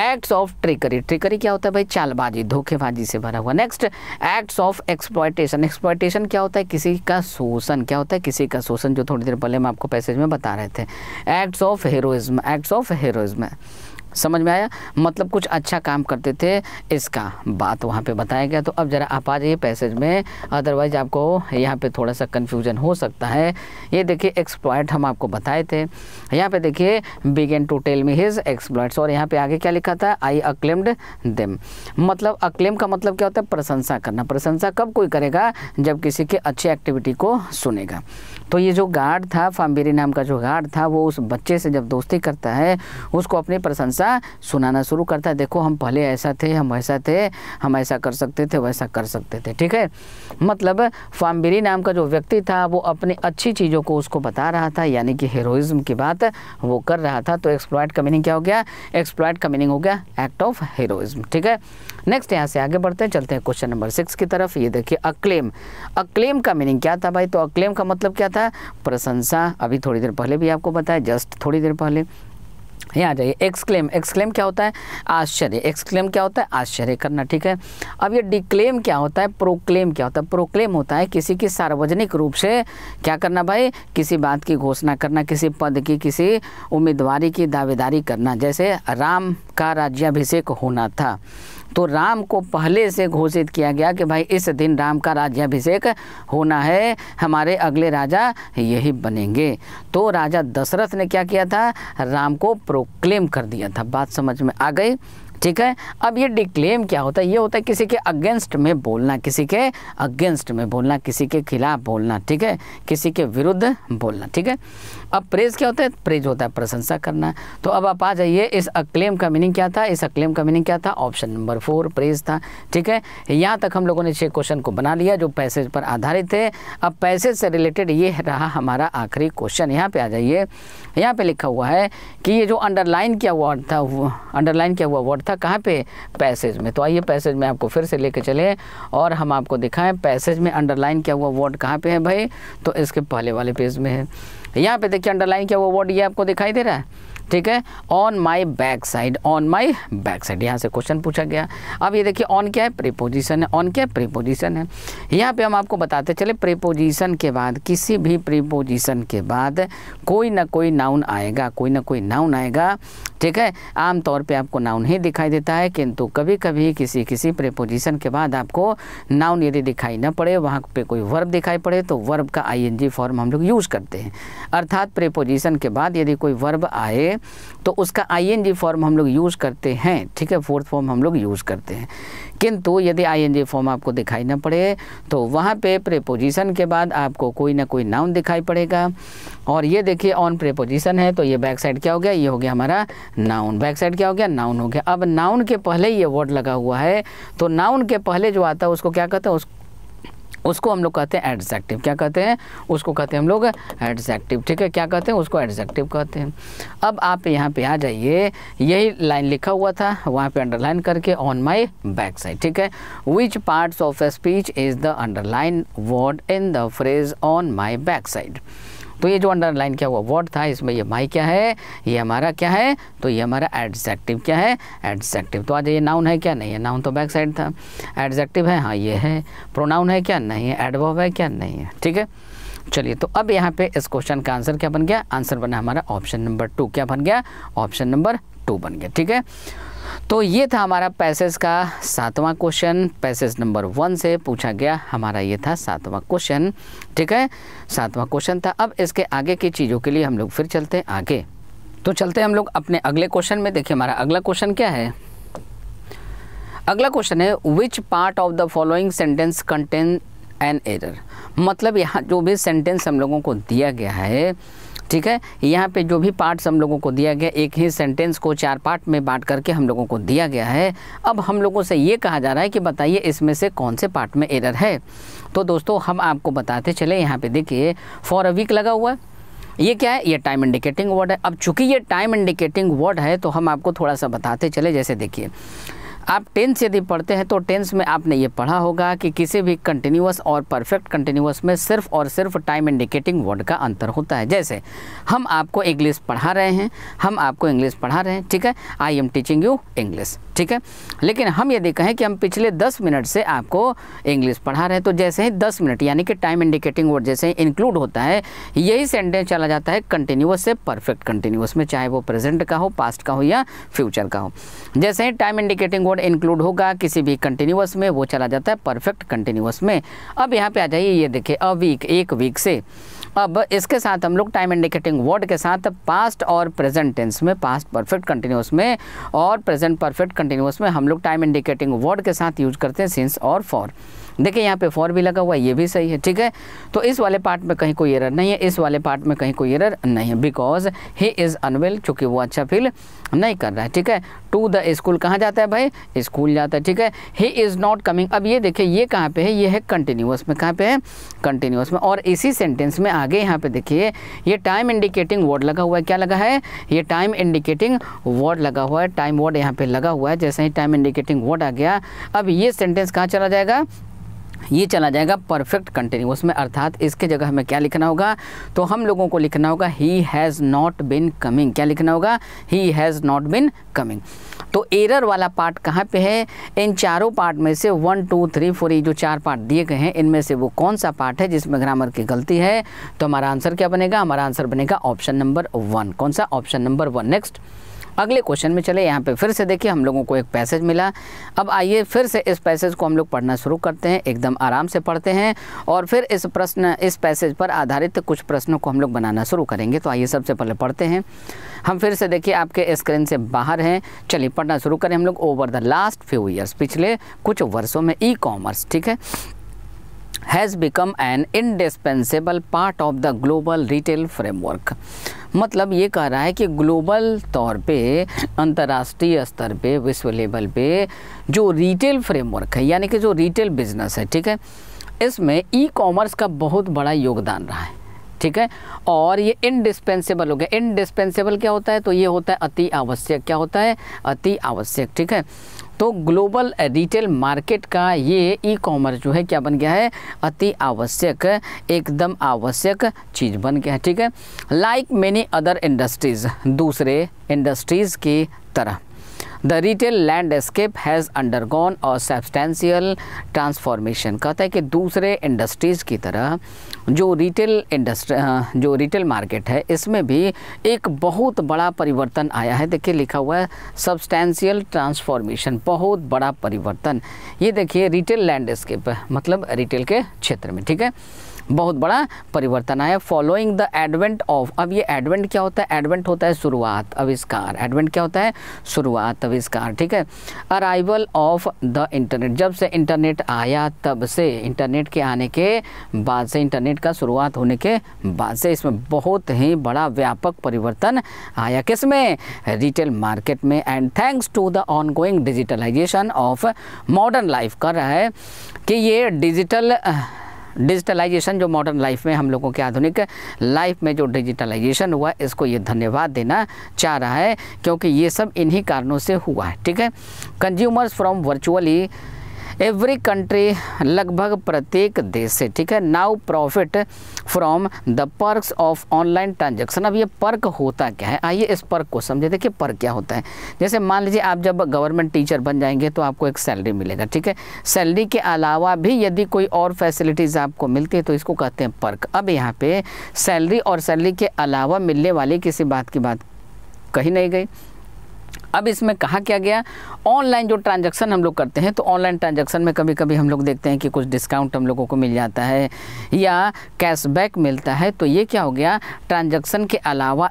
एक्ट्स ऑफ ट्रिकरी ट्रिकरी क्या होता है भाई चालबाजी धोखेबाजी से भरा हुआ next acts of exploitation exploitation क्या होता है किसी का शोषण क्या होता है किसी का शोषण जो थोड़ी देर पहले हम आपको पैसेज में बता रहे थे acts of heroism acts of heroism समझ में आया मतलब कुछ अच्छा काम करते थे इसका बात वहाँ पे बताया गया तो अब ज़रा आप आ जाइए पैसेज में अदरवाइज आपको यहाँ पे थोड़ा सा कन्फ्यूजन हो सकता है ये देखिए एक्सप्लॉयट हम आपको बताए थे यहाँ पे देखिए began to tell me his exploits और यहाँ पे आगे क्या लिखा था आई अक्लेम्ड देम मतलब अक्लेम का मतलब क्या होता है प्रशंसा करना प्रशंसा कब कोई करेगा जब किसी के अच्छे एक्टिविटी को सुनेगा तो ये जो गार्ड था फाम्बेरी नाम का जो गार्ड था वो उस बच्चे से जब दोस्ती करता है उसको अपनी प्रशंसा सुनाना शुरू करता है देखो हम पहले ऐसा थे हम वैसा थे हम ऐसा कर सकते थे वैसा कर सकते थे ठीक है मतलब फाम्बेरी नाम का जो व्यक्ति था वो अपनी अच्छी चीज़ों को उसको बता रहा था यानी कि हेरोइज्म की बात वो कर रहा था तो एक्सप्लॉयट का मीनिंग क्या हो गया एक्सप्लॉयट का मीनिंग हो गया एक्ट ऑफ हेरोइज्म ठीक है नेक्स्ट यहाँ से आगे बढ़ते हैं चलते हैं क्वेश्चन नंबर सिक्स की तरफ ये देखिए अक्लेम अक्लेम का मीनिंग क्या था भाई तो अक्लेम का मतलब क्या था था प्रशंसा अभी थोड़ी देर पहले भी आपको बताया जस्ट थोड़ी देर पहले ये आ जाइए एक्सक्लेम एक्सक्लेम क्या होता है आश्चर्य एक्सक्लेम क्या होता है आश्चर्य करना ठीक है अब ये डिक्लेम क्या होता है प्रोक्लेम क्या होता है प्रोक्लेम होता है किसी की सार्वजनिक रूप से क्या करना भाई किसी बात की घोषणा करना किसी पद की किसी उम्मीदवारी की दावेदारी करना जैसे राम का राज्याभिषेक होना था तो राम को पहले से घोषित किया गया कि भाई इस दिन राम का राज्याभिषेक होना है हमारे अगले राजा यही बनेंगे तो राजा दशरथ ने क्या किया था राम को प्रोक्लेम कर दिया था बात समझ में आ गई ठीक है अब ये डिक्लेम क्या होता है ये होता है किसी के अगेंस्ट में बोलना किसी के अगेंस्ट में बोलना किसी के खिलाफ बोलना ठीक है किसी के विरुद्ध बोलना ठीक है अब प्रेज क्या होता है प्रेज होता है प्रशंसा करना तो अब आप आ जाइए इस अक्लेम का मीनिंग क्या था इस अक्लेम का मीनिंग क्या था ऑप्शन नंबर फोर प्रेज था ठीक है यहाँ तक हम लोगों ने छः क्वेश्चन को बना लिया जो पैसेज पर आधारित है अब पैसेज से रिलेटेड ये रहा हमारा आखिरी क्वेश्चन यहाँ पर आ जाइए यहाँ पर लिखा हुआ है कि ये जो अंडरलाइन किया वर्ड था अंडरलाइन किया हुआ वर्ड था कहाँ पर पैसेज में तो आइए पैसेज में आपको फिर से लेके चले और हम आपको दिखाएं पैसेज में अंडरलाइन क्या हुआ वर्ड कहाँ पे है भाई तो इसके पहले वाले पेज में है यहाँ पे देखिए अंडरलाइन क्या हुआ वर्ड ये आपको दिखाई दे रहा है ठीक है on my back side on my back side यहाँ से क्वेश्चन पूछा गया अब ये देखिए ऑन क्या है प्रीपोजिशन है ऑन क्या है प्रीपोजिशन है यहाँ पे हम आपको बताते चले प्रीपोजिशन के बाद किसी भी प्रीपोजिशन के बाद कोई ना कोई नाउन आएगा कोई ना कोई नाउन आएगा ठीक है आमतौर पे आपको नाउन ही दिखाई देता है किंतु कभी कभी किसी किसी प्रेपोजिशन के बाद आपको नाउन यदि दिखाई ना पड़े वहाँ पे कोई वर्ब दिखाई पड़े तो वर्ब का आईएनजी फॉर्म हम लोग यूज़ करते हैं अर्थात प्रेपोजिशन के बाद यदि कोई वर्ब आए तो उसका आईएनजी फॉर्म हम लोग यूज़ करते हैं ठीक है फोर्थ फॉर्म हम लोग यूज़ करते हैं किंतु यदि आईएनजी फॉर्म आपको दिखाई ना पड़े तो वहाँ पे प्रेपोजिशन के बाद आपको कोई ना कोई नाउन दिखाई पड़ेगा और ये देखिए ऑन प्रेपोजिशन है तो ये बैक साइड क्या हो गया ये हो गया हमारा नाउन बैक साइड क्या हो गया नाउन हो गया अब नाउन के पहले ये वर्ड लगा हुआ है तो नाउन के पहले जो आता है उसको क्या कहते हैं उस उसको हम लोग कहते हैं एडजेक्टिव क्या कहते हैं उसको कहते हैं हम लोग एडजेक्टिव ठीक है क्या कहते हैं उसको एडजेक्टिव कहते हैं अब आप यहाँ पे आ जाइए यही लाइन लिखा हुआ था वहाँ पे अंडरलाइन करके ऑन माई बैक साइड ठीक है which parts of speech is the underline word in the phrase on my back side तो ये जो अंडरलाइन क्या हुआ वर्ड था इसमें ये माई क्या है ये हमारा क्या है तो ये हमारा एडजेक्टिव क्या है एडजेक्टिव तो आज ये नाउन है क्या नहीं है नाउन तो बैक साइड था एडजेक्टिव है हाँ ये है प्रोनाउन है क्या नहीं है एडवर्ब है क्या नहीं है ठीक है चलिए तो अब यहाँ पे इस क्वेश्चन का आंसर क्या बन गया आंसर बना हमारा ऑप्शन नंबर टू क्या बन गया ऑप्शन नंबर टू बन गया ठीक है तो ये था हमारा पैसेज का सातवां क्वेश्चन पैसेज नंबर वन से पूछा गया हमारा ये था सातवां क्वेश्चन ठीक है सातवां क्वेश्चन था अब इसके आगे की चीज़ों के लिए हम लोग फिर चलते हैं आगे तो चलते हैं हम लोग अपने अगले क्वेश्चन में देखिए हमारा अगला क्वेश्चन क्या है अगला क्वेश्चन है which part of the following sentence contain an error मतलब यहाँ जो भी सेंटेंस हम लोगों को दिया गया है ठीक है यहाँ पे जो भी पार्ट्स हम लोगों को दिया गया एक ही सेंटेंस को चार पार्ट में बांट करके हम लोगों को दिया गया है अब हम लोगों से ये कहा जा रहा है कि बताइए इसमें से कौन से पार्ट में एरर है तो दोस्तों हम आपको बताते चले यहाँ पे देखिए फॉर अ वीक लगा हुआ है ये क्या है ये टाइम इंडिकेटिंग वर्ड है अब चूंकि ये टाइम इंडिकेटिंग वर्ड है तो हम आपको थोड़ा सा बताते चले जैसे देखिए आप टेंस यदि पढ़ते हैं तो टेंस में आपने ये पढ़ा होगा कि किसी भी कंटिन्यूस और परफेक्ट कंटिन्यूस में सिर्फ और सिर्फ टाइम इंडिकेटिंग वर्ड का अंतर होता है जैसे हम आपको इंग्लिश पढ़ा रहे हैं हम आपको इंग्लिश पढ़ा रहे हैं ठीक है I am teaching you English ठीक है लेकिन हम यदि कहें कि हम पिछले दस मिनट से आपको इंग्लिश पढ़ा रहे हैं तो जैसे ही दस मिनट यानी कि टाइम इंडिकेटिंग वर्ड जैसे ही इंक्लूड होता है यही सेंटेंस चला जाता है कंटिन्यूस से परफेक्ट कंटिन्यूस में चाहे वो प्रेजेंट का हो पास्ट का हो या फ्यूचर का हो जैसे ही टाइम इंडिकेटिंग वर्ड इंक्लूड होगा किसी भी कंटिन्यूस में वो चला जाता है परफेक्ट कंटिन्यूस में अब यहाँ पर आ जाइए ये देखिए अ वीक एक वीक से अब इसके साथ हम लोग टाइम इंडिकेटिंग वर्ड के साथ पास्ट और प्रेजेंट टेंस में पास्ट परफेक्ट कंटिन्यूस में और प्रेजेंट परफेक्ट कंटिन्यूस में हम लोग टाइम इंडिकेटिंग वर्ड के साथ यूज करते हैं सिंस और फॉर देखिए यहाँ पे फोर भी लगा हुआ है ये भी सही है ठीक है तो इस वाले पार्ट में कहीं कोई एरर नहीं है इस वाले पार्ट में कहीं कोई एरर नहीं है बिकॉज ही इज़ अनवेल चूँकि वो अच्छा फील नहीं कर रहा है ठीक है टू द स्कूल कहाँ जाता है भाई स्कूल जाता है ठीक है ही इज़ नॉट कमिंग अब ये देखिए ये कहाँ पे है ये है कंटिन्यूस में कहाँ पे है कंटिन्यूस में और इसी सेंटेंस में आगे यहाँ पे देखिए ये टाइम इंडिकेटिंग वर्ड लगा हुआ है क्या लगा है ये टाइम इंडिकेटिंग वर्ड लगा हुआ है टाइम वर्ड यहाँ पे लगा हुआ है जैसे ही टाइम इंडिकेटिंग वर्ड आ गया अब ये सेंटेंस कहाँ चला जाएगा ये चला जाएगा परफेक्ट कंटिन्यूस में अर्थात इसके जगह हमें क्या लिखना होगा तो हम लोगों को लिखना होगा he has not been coming क्या लिखना होगा he has not been coming तो एरर वाला पार्ट कहाँ पे है इन चारों पार्ट में से वन टू थ्री फोर ये जो चार पार्ट दिए गए हैं इनमें से वो कौन सा पार्ट है जिसमें ग्रामर की गलती है तो हमारा आंसर क्या बनेगा हमारा आंसर बनेगा ऑप्शन नंबर वन कौन सा ऑप्शन नंबर वन नेक्स्ट अगले क्वेश्चन में चले यहाँ पे फिर से देखिए हम लोगों को एक पैसेज मिला अब आइए फिर से इस पैसेज को हम लोग पढ़ना शुरू करते हैं एकदम आराम से पढ़ते हैं और फिर इस प्रश्न इस पैसेज पर आधारित कुछ प्रश्नों को हम लोग बनाना शुरू करेंगे तो आइए सबसे पहले पढ़ते हैं हम फिर से देखिए आपके स्क्रीन से बाहर हैं चलिए पढ़ना शुरू करें हम लोग over the last few years पिछले कुछ वर्षों में ई कॉमर्स ठीक है has become an indispensable part of the global retail framework मतलब ये कह रहा है कि ग्लोबल तौर पे अंतर्राष्ट्रीय स्तर पे विश्व लेवल पे जो रिटेल फ्रेमवर्क है यानी कि जो रिटेल बिजनेस है ठीक है इसमें ई कॉमर्स का बहुत बड़ा योगदान रहा है ठीक है और ये इनडिस्पेंसेबल हो गया इनडिस्पेंसेबल क्या होता है तो ये होता है अति आवश्यक क्या होता है अति आवश्यक ठीक है तो ग्लोबल रिटेल मार्केट का ये ई कॉमर्स जो है क्या बन गया है अति आवश्यक एकदम आवश्यक चीज़ बन गया है ठीक है लाइक मेनी अदर इंडस्ट्रीज़ दूसरे इंडस्ट्रीज़ की तरह the retail landscape has undergone और सब्सटेंशियल ट्रांसफॉर्मेशन कहता है कि दूसरे इंडस्ट्रीज़ की तरह जो रिटेल इंडस्ट्री जो रिटेल मार्केट है इसमें भी एक बहुत बड़ा परिवर्तन आया है देखिए लिखा हुआ है सब्सटेंशियल ट्रांसफॉर्मेशन बहुत बड़ा परिवर्तन ये देखिए रिटेल लैंडस्केप मतलब रिटेल के क्षेत्र में ठीक है बहुत बड़ा परिवर्तन आया फॉलोइंग द एडवेंट ऑफ अब ये एडवेंट क्या होता है एडवेंट होता है शुरुआत अविष्कार एडवेंट क्या होता है शुरुआत अविष्कार ठीक है अराइवल ऑफ द इंटरनेट जब से इंटरनेट आया तब से इंटरनेट के आने के बाद से इंटरनेट का शुरुआत होने के बाद से इसमें बहुत ही बड़ा व्यापक परिवर्तन आया किसमें रिटेल मार्केट में and thanks to the going digitalization of modern life कर रहा है कि ये डिजिटल डिजिटलाइजेशन जो मॉडर्न लाइफ में हम लोगों के आधुनिक लाइफ में जो डिजिटलाइजेशन हुआ इसको ये धन्यवाद देना चाह रहा है क्योंकि ये सब इन्हीं कारणों से हुआ है ठीक है consumers from virtually every country लगभग प्रत्येक देश से ठीक है now profit from the perk of online transaction अब ये पर्क होता क्या है आइए इस पर्क को समझे देखिए पर्क क्या होता है जैसे मान लीजिए आप जब गवर्नमेंट टीचर बन जाएंगे तो आपको एक सैलरी मिलेगा ठीक है सैलरी के अलावा भी यदि कोई और फैसिलिटीज़ आपको मिलती है तो इसको कहते हैं पर्क अब यहाँ पे सैलरी और सैलरी के अलावा मिलने वाली किसी बात की बात कही नहीं गई अब इसमें कहा क्या गया ऑनलाइन जो ट्रांजैक्शन हम लोग करते हैं तो ऑनलाइन ट्रांजैक्शन में कभी कभी हम लोग देखते हैं कि कुछ डिस्काउंट हम लोगों को मिल जाता है या कैशबैक मिलता है तो ये क्या हो गया ट्रांजैक्शन के अलावा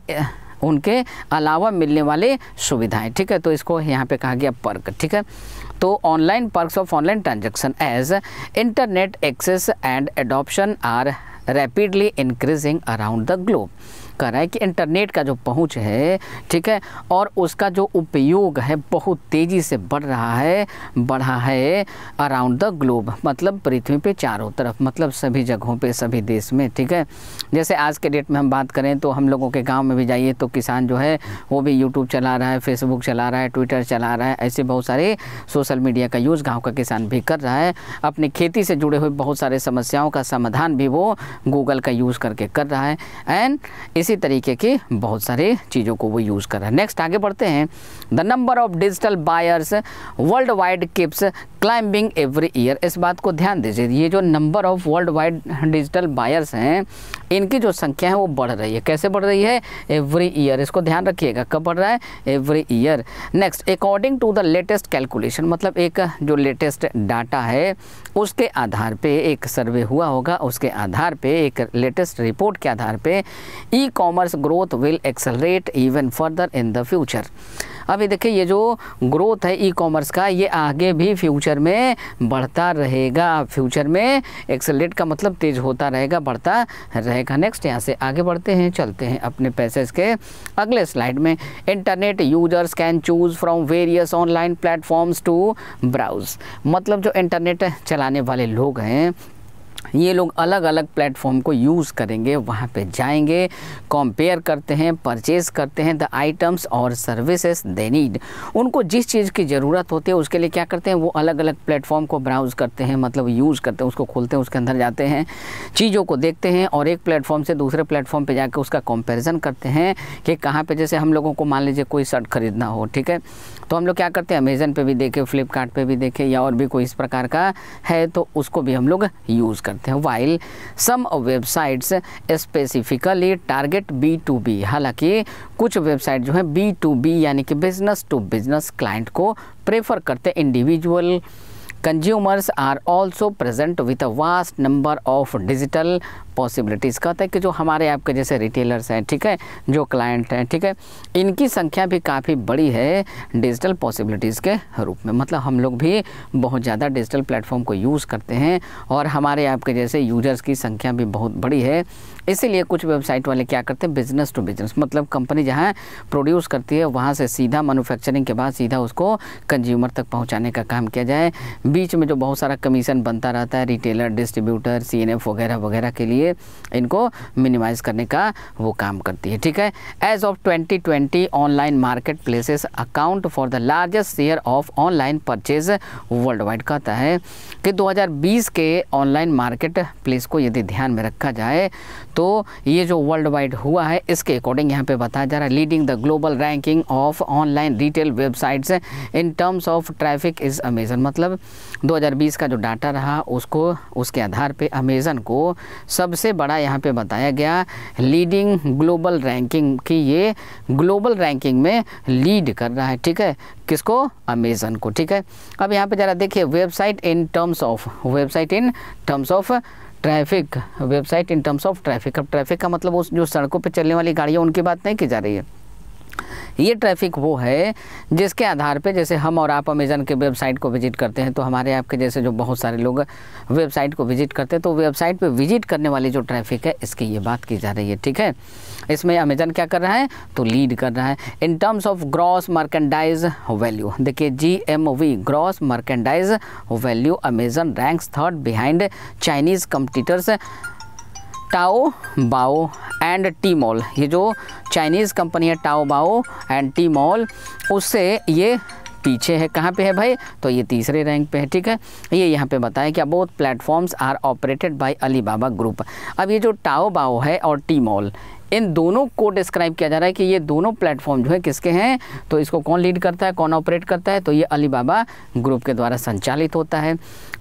उनके अलावा मिलने वाले सुविधाएं ठीक है तो इसको यहाँ पे कहा गया पर्क ठीक है तो online perk of online transaction as internet access and adoption are rapidly increasing around the globe कह रहा है कि इंटरनेट का जो पहुंच है ठीक है और उसका जो उपयोग है बहुत तेज़ी से बढ़ रहा है बढ़ा है अराउंड द ग्लोब मतलब पृथ्वी पे चारों तरफ मतलब सभी जगहों पे सभी देश में ठीक है जैसे आज के डेट में हम बात करें तो हम लोगों के गाँव में भी जाइए तो किसान जो है वो भी यूट्यूब चला रहा है फेसबुक चला रहा है ट्विटर चला रहा है ऐसे बहुत सारे सोशल मीडिया का यूज़ गाँव का किसान भी कर रहा है अपनी खेती से जुड़े हुए बहुत सारे समस्याओं का समाधान भी वो गूगल का यूज़ करके कर रहा है एंड इस इसी तरीके के बहुत सारे चीज़ों को वो यूज़ कर रहा है नेक्स्ट आगे बढ़ते हैं the number of digital buyers world wide keeps climbing every year इस बात को ध्यान दीजिए ये जो number of world wide digital buyers हैं इनकी जो संख्या है वो बढ़ रही है कैसे बढ़ रही है एवरी ईयर इसको ध्यान रखिएगा कब बढ़ रहा है every year next according to the latest calculation मतलब एक जो लेटेस्ट डाटा है उसके आधार पे एक सर्वे हुआ होगा उसके आधार पे एक लेटेस्ट रिपोर्ट के आधार पे e commerce growth will accelerate even further in the future अभी देखिए ये जो ग्रोथ है ई कॉमर्स का ये आगे भी फ्यूचर में बढ़ता रहेगा फ्यूचर में एक्सेलेट का मतलब तेज होता रहेगा बढ़ता रहेगा नेक्स्ट यहाँ से आगे बढ़ते हैं चलते हैं अपने पैसेज के अगले स्लाइड में internet users can choose from various online platforms to browse मतलब जो इंटरनेट चलाने वाले लोग हैं ये लोग अलग अलग प्लेटफॉर्म को यूज़ करेंगे वहाँ पे जाएंगे कंपेयर करते हैं परचेज़ करते हैं द आइटम्स और सर्विसेज दे नीड उनको जिस चीज़ की ज़रूरत होती है उसके लिए क्या करते हैं वो अलग अलग प्लेटफॉर्म को ब्राउज़ करते हैं मतलब यूज़ करते हैं उसको खोलते हैं उसके अंदर जाते हैं चीज़ों को देखते हैं और एक प्लेटफॉर्म से दूसरे प्लेटफॉर्म पर जाकर उसका कंपेरिजन करते हैं कि कहाँ पर जैसे हम लोगों को मान लीजिए कोई शर्ट खरीदना हो ठीक है तो हम लोग क्या करते हैं अमेज़न पे भी देखें फ्लिपकार्ट पे भी देखें या और भी कोई इस प्रकार का है तो उसको भी हम लोग यूज़ करते हैं while some websites specifically target B to B हालांकि कुछ वेबसाइट जो है बी टू बी यानी कि बिजनेस टू बिजनेस क्लाइंट को प्रेफर करते हैं individual consumers are also present with a vast number of digital possibilities कहते हैं कि जो हमारे आपके जैसे रिटेलर्स हैं ठीक है जो क्लाइंट हैं ठीक है इनकी संख्या भी काफ़ी बड़ी है डिजिटल पॉसिबिलिटीज़ के रूप में मतलब हम लोग भी बहुत ज़्यादा डिजिटल प्लेटफॉर्म को यूज़ करते हैं और हमारे आपके जैसे यूजर्स की संख्या भी बहुत बड़ी है इसीलिए कुछ वेबसाइट वाले क्या करते हैं बिजनेस टू बिजनेस मतलब कंपनी जहाँ प्रोड्यूस करती है वहाँ से सीधा मैनुफैक्चरिंग के बाद सीधा उसको कंज्यूमर तक पहुँचाने का काम किया जाए बीच में जो बहुत सारा कमीशन बनता रहता है रिटेलर डिस्ट्रीब्यूटर सी वगैरह वगैरह के लिए इनको मिनिमाइज़ करने का वो काम करती है ठीक है as of twenty online market places account for the largest share of online purchase world wide कहता है कि 2020 के ऑनलाइन मार्केट प्लेस को यदि ध्यान में रखा जाए तो ये जो वर्ल्ड वाइड हुआ है इसके अकॉर्डिंग यहाँ पे बताया जा रहा है leading the global ranking of online retail websites in terms of traffic is Amazon मतलब 2020 का जो डाटा रहा उसको उसके आधार पे अमेजन को सबसे बड़ा यहाँ पे बताया गया लीडिंग ग्लोबल रैंकिंग की ये ग्लोबल रैंकिंग में लीड कर रहा है ठीक है किसको अमेजन को ठीक है अब यहाँ पे ज़रा देखिए website in terms of website in terms of traffic website in terms of traffic अब ट्रैफिक का मतलब उस जो सड़कों पर चलने वाली गाड़ियाँ उनकी बात नहीं की जा रही है ये ट्रैफिक वो है जिसके आधार पे जैसे हम और आप अमेज़न के वेबसाइट को विजिट करते हैं तो हमारे आपके जैसे जो बहुत सारे लोग वेबसाइट को विजिट करते हैं तो वेबसाइट पे विजिट करने वाली जो ट्रैफिक है इसकी ये बात की जा रही है ठीक है इसमें अमेज़न क्या कर रहा है तो लीड कर रहा है in terms of gross merchandise value देखिए G M V gross merchandise value Amazon ranks third behind Chinese competitors Taobao and Tmall ये जो चाइनीज़ कंपनी है Taobao and Tmall उससे ये पीछे है कहाँ पे है भाई तो ये तीसरे रैंक पे है ठीक है ये यहाँ पे बताया कि both platforms are operated by Alibaba group अब ये जो टाओ बाओ है और टी मॉल इन दोनों को डिस्क्राइब किया जा रहा है कि ये दोनों प्लेटफॉर्म जो है किसके हैं तो इसको कौन लीड करता है कौन ऑपरेट करता है तो ये अलीबाबा ग्रुप के द्वारा संचालित होता है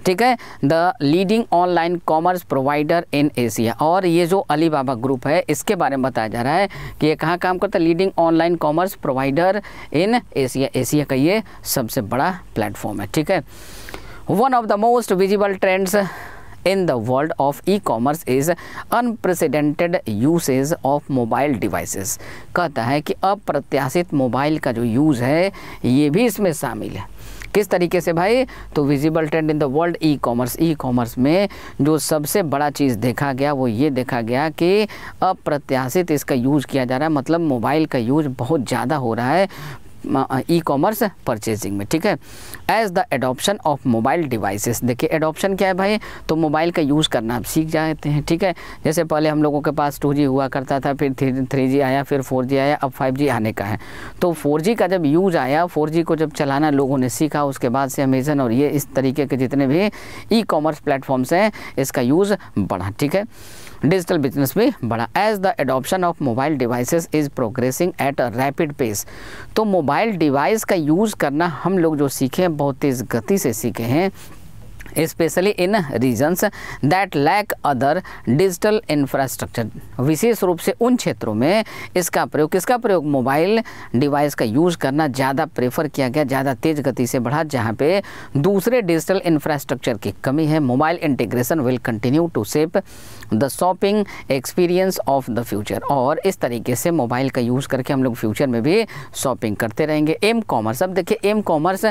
ठीक है the leading online commerce provider in Asia और ये जो अली बाबा ग्रुप है इसके बारे में बताया जा रहा है कि ये कहाँ काम करता है leading online commerce provider in Asia Asia का ये सबसे बड़ा प्लेटफॉर्म है ठीक है one of the most visible trends in the world of e commerce is unprecedented usage of mobile devices कहता है कि अप्रत्याशित मोबाइल का जो यूज़ है ये भी इसमें शामिल है किस तरीके से भाई तो visible trend in the world e commerce e commerce में जो सबसे बड़ा चीज़ देखा गया वो ये देखा गया कि अप्रत्याशित इसका यूज़ किया जा रहा है मतलब मोबाइल का यूज़ बहुत ज़्यादा हो रहा है ई कॉमर्स परचेजिंग में ठीक है as the adoption of mobile devices देखिए एडोप्शन क्या है भाई तो मोबाइल का यूज़ करना आप सीख जाते हैं ठीक है जैसे पहले हम लोगों के पास टू हुआ करता था फिर थ्री आया फिर फोर आया अब फाइव आने का है तो फोर का जब यूज़ आया फोर को जब चलाना लोगों ने सीखा उसके बाद से अमेजन और ये इस तरीके के जितने भी ई कॉमर्स प्लेटफॉर्म्स हैं इसका यूज़ बढ़ा ठीक है डिजिटल बिजनेस भी बढ़ा as the adoption of mobile devices is progressing at a rapid pace तो मोबाइल डिवाइस का यूज़ करना हम लोग जो सीखे हैं बहुत तेज़ गति से सीखे हैं specially in regions that lack other digital infrastructure विशेष रूप से उन क्षेत्रों में इसका प्रयोग किसका प्रयोग मोबाइल डिवाइस का यूज़ करना ज़्यादा प्रेफर किया गया ज़्यादा तेज़ गति से बढ़ा जहाँ पे दूसरे डिजिटल इंफ्रास्ट्रक्चर की कमी है mobile integration will continue to shape the shopping experience of the future और इस तरीके से मोबाइल का यूज़ करके हम लोग फ्यूचर में भी शॉपिंग करते रहेंगे एम कॉमर्स अब देखिए एम कॉमर्स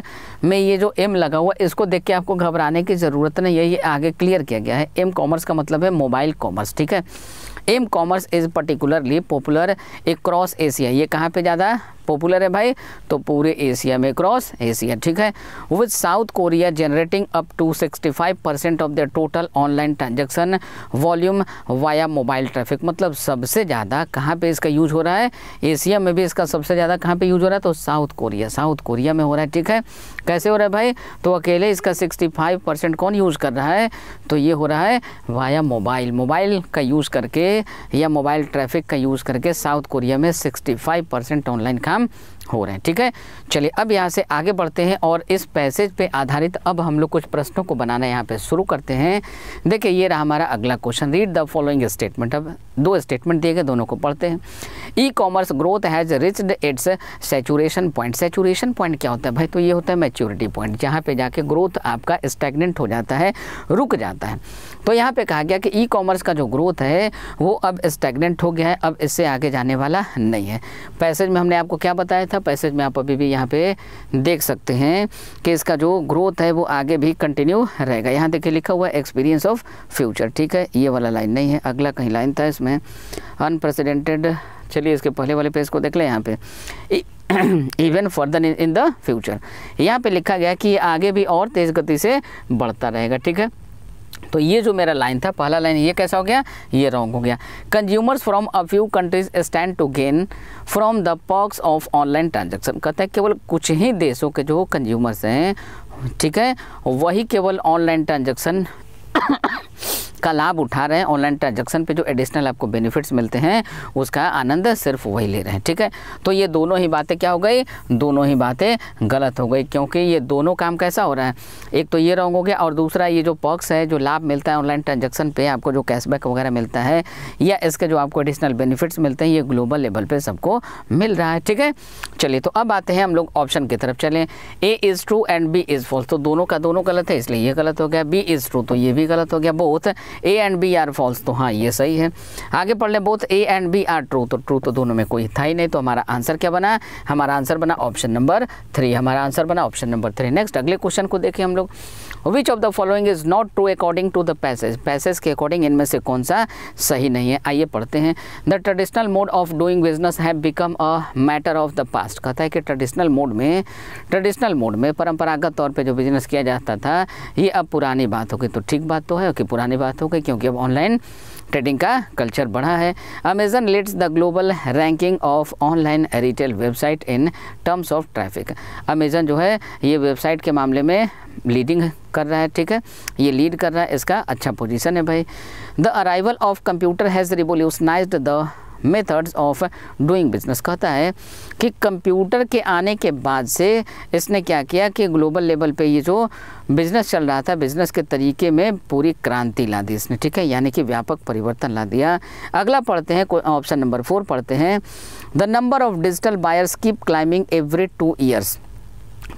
में ये जो एम लगा हुआ इसको देख के आपको घबराने की ज़रूरत नहीं है ये आगे क्लियर किया गया है एम कॉमर्स का मतलब है मोबाइल कॉमर्स ठीक है M commerce is particularly popular across Asia ये कहाँ पे ज़्यादा पॉपुलर है भाई तो पूरे एशिया में क्रॉस एशिया ठीक है with South Korea generating up to 65 percent of the total online transaction volume via mobile traffic मतलब सबसे ज़्यादा कहाँ पे इसका यूज हो रहा है एशिया में भी इसका सबसे ज़्यादा कहाँ पे यूज हो रहा है तो साउथ कोरिया साउथ कोरिया में हो रहा है ठीक है कैसे हो रहा है भाई तो अकेले इसका सिक्सटी परसेंट कौन यूज़ कर रहा है तो ये हो रहा है वाया मोबाइल मोबाइल का यूज़ करके या मोबाइल ट्रैफिक का यूज़ करके साउथ कोरिया में सिक्सटी परसेंट ऑनलाइन काम हो रहे हैं ठीक है चलिए अब यहाँ से आगे बढ़ते हैं और इस पैसेज पे आधारित अब हम लोग कुछ प्रश्नों को बनाना यहाँ पे शुरू करते हैं देखिए ये रहा हमारा अगला question read the following statement अब दो स्टेटमेंट दिए गए दोनों को पढ़ते हैं e commerce growth has reached its saturation point saturation point क्या होता है भाई तो ये होता है मेच्योरिटी पॉइंट जहाँ पर जाके ग्रोथ आपका स्टेगनेंट हो जाता है रुक जाता है तो यहाँ पे कहा गया कि ई कॉमर्स का जो ग्रोथ है वो अब स्टेगनेंट हो गया है अब इससे आगे जाने वाला नहीं है पैसेज में हमने आपको क्या बताया था पैसेज में आप अभी भी यहाँ पे देख सकते हैं कि इसका जो ग्रोथ है वो आगे भी कंटिन्यू रहेगा यहाँ देखिए लिखा हुआ है एक्सपीरियंस ऑफ फ्यूचर ठीक है ये वाला लाइन नहीं है अगला कहीं लाइन था इसमें अनप्रेसिडेंटेड चलिए इसके पहले वाले पेज को देख लें यहाँ पे even further in the future यहाँ पे लिखा गया कि आगे भी और तेज़ गति से बढ़ता रहेगा ठीक है तो ये जो मेरा लाइन था पहला लाइन ये कैसा हो गया ये रॉन्ग हो गया consumers from a few countries stand to gain from the perks of online transaction कहते हैं केवल कुछ ही देशों के जो कंज्यूमर्स हैं ठीक है वही केवल ऑनलाइन ट्रांजेक्शन का लाभ उठा रहे हैं ऑनलाइन ट्रांजेक्शन पे जो एडिशनल आपको बेनिफिट्स मिलते हैं उसका आनंद सिर्फ वही ले रहे हैं ठीक है तो ये दोनों ही बातें क्या हो गई दोनों ही बातें गलत हो गई क्योंकि ये दोनों काम कैसा हो रहा है एक तो ये रॉन्ग हो गया और दूसरा ये जो पॉक्स है जो लाभ मिलता है ऑनलाइन ट्रांजेक्शन पर आपको जो कैशबैक वगैरह मिलता है या इसके जो आपको एडिशनल बेनिफिट्स मिलते हैं ये ग्लोबल लेवल पर सबको मिल रहा है ठीक है चलिए तो अब आते हैं हम लोग ऑप्शन की तरफ चलें A is true and B is false तो दोनों का दोनों गलत है इसलिए ये गलत हो गया बी इज़ ट्रू तो ये भी गलत हो गया बहुत both A and B are false तो हाँ ये सही है आगे पढ़ लें both A and B are true तो ट्रू तो दोनों में कोई था ही नहीं तो हमारा आंसर क्या बना हमारा आंसर बना ऑप्शन नंबर थ्री हमारा आंसर बना ऑप्शन नंबर थ्री नेक्स्ट अगले क्वेश्चन को देखें हम लोग which of the following is not true according to the passage passage के अकॉर्डिंग इनमें से कौन सा सही नहीं है आइए पढ़ते हैं the traditional mode of doing business have become a matter of the past कहता है कि ट्रेडिशनल मोड में ट्रेडिशनल मोड में परंपरागत तौर पे जो बिजनेस किया जाता था ये अब पुरानी बात हो गई तो ठीक बात तो है कि पुरानी बात हो गई क्योंकि अब ऑनलाइन ट्रेडिंग का कल्चर बढ़ा है Amazon leads the global ranking of online retail website in terms of traffic Amazon जो है ये वेबसाइट के मामले में लीडिंग कर रहा है ठीक है ये लीड कर रहा है इसका अच्छा पोजीशन है भाई the arrival of computer has revolutionise the methods of doing business कहता है कि कंप्यूटर के आने के बाद से इसने क्या किया कि ग्लोबल लेवल पे ये जो बिजनेस चल रहा था बिजनेस के तरीके में पूरी क्रांति ला दी इसने ठीक है यानी कि व्यापक परिवर्तन ला दिया अगला पढ़ते हैं ऑप्शन नंबर फोर पढ़ते हैं the number of digital buyers keep climbing every two years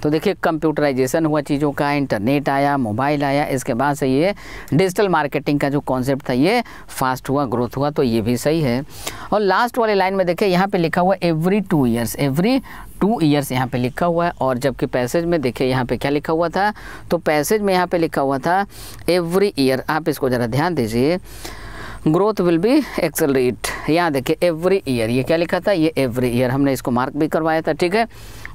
तो देखिए कंप्यूटराइजेशन हुआ चीज़ों का इंटरनेट आया मोबाइल आया इसके बाद से ये डिजिटल मार्केटिंग का जो कॉन्सेप्ट था ये फास्ट हुआ ग्रोथ हुआ तो ये भी सही है और लास्ट वाले लाइन में देखिए यहाँ पे लिखा हुआ every two years every two years यहाँ पे लिखा हुआ है और जबकि पैसेज में देखिए यहाँ पे क्या लिखा हुआ था तो पैसेज में यहाँ पर लिखा हुआ था एवरी ईयर आप इसको ज़रा ध्यान दीजिए ग्रोथ विल बी एक्सलरेट यहाँ देखिए एवरी ईयर ये क्या लिखा था ये एवरी ईयर हमने इसको मार्क भी करवाया था ठीक है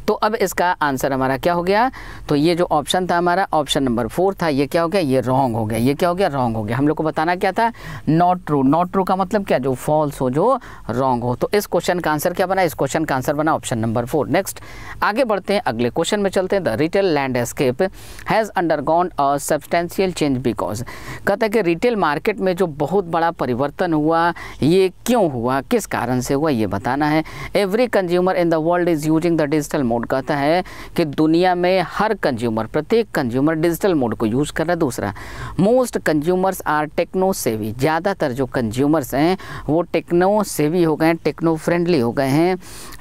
तो अब इसका आंसर हमारा क्या हो गया तो ये जो ऑप्शन था हमारा ऑप्शन नंबर फोर था ये क्या हो गया ये रॉन्ग हो गया ये क्या हो गया रॉन्ग हो गया हम लोग को बताना क्या था नॉट ट्रू नॉट ट्रू का मतलब क्या जो फॉल्स हो जो रॉन्ग हो तो इस क्वेश्चन का आंसर क्या बना इस क्वेश्चन का आंसर बना ऑप्शन नंबर फोर नेक्स्ट आगे बढ़ते हैं अगले क्वेश्चन में चलते हैं the retail landscape has undergone a substantial change because कहता है कि रिटेल मार्केट में जो बहुत बड़ा परिवर्तन हुआ ये क्यों हुआ किस कारण से हुआ ये बताना है every consumer in the world is using the digital mode कहता है कि दुनिया में हर कंज्यूमर प्रत्येक कंज्यूमर डिजिटल मोड को यूज़ कर रहा है दूसरा मोस्ट कंज्यूमर्स आर टेक्नो सेवी ज़्यादातर जो कंज्यूमर्स हैं वो टेक्नो सेवी हो गए हैं टेक्नो फ्रेंडली हो गए हैं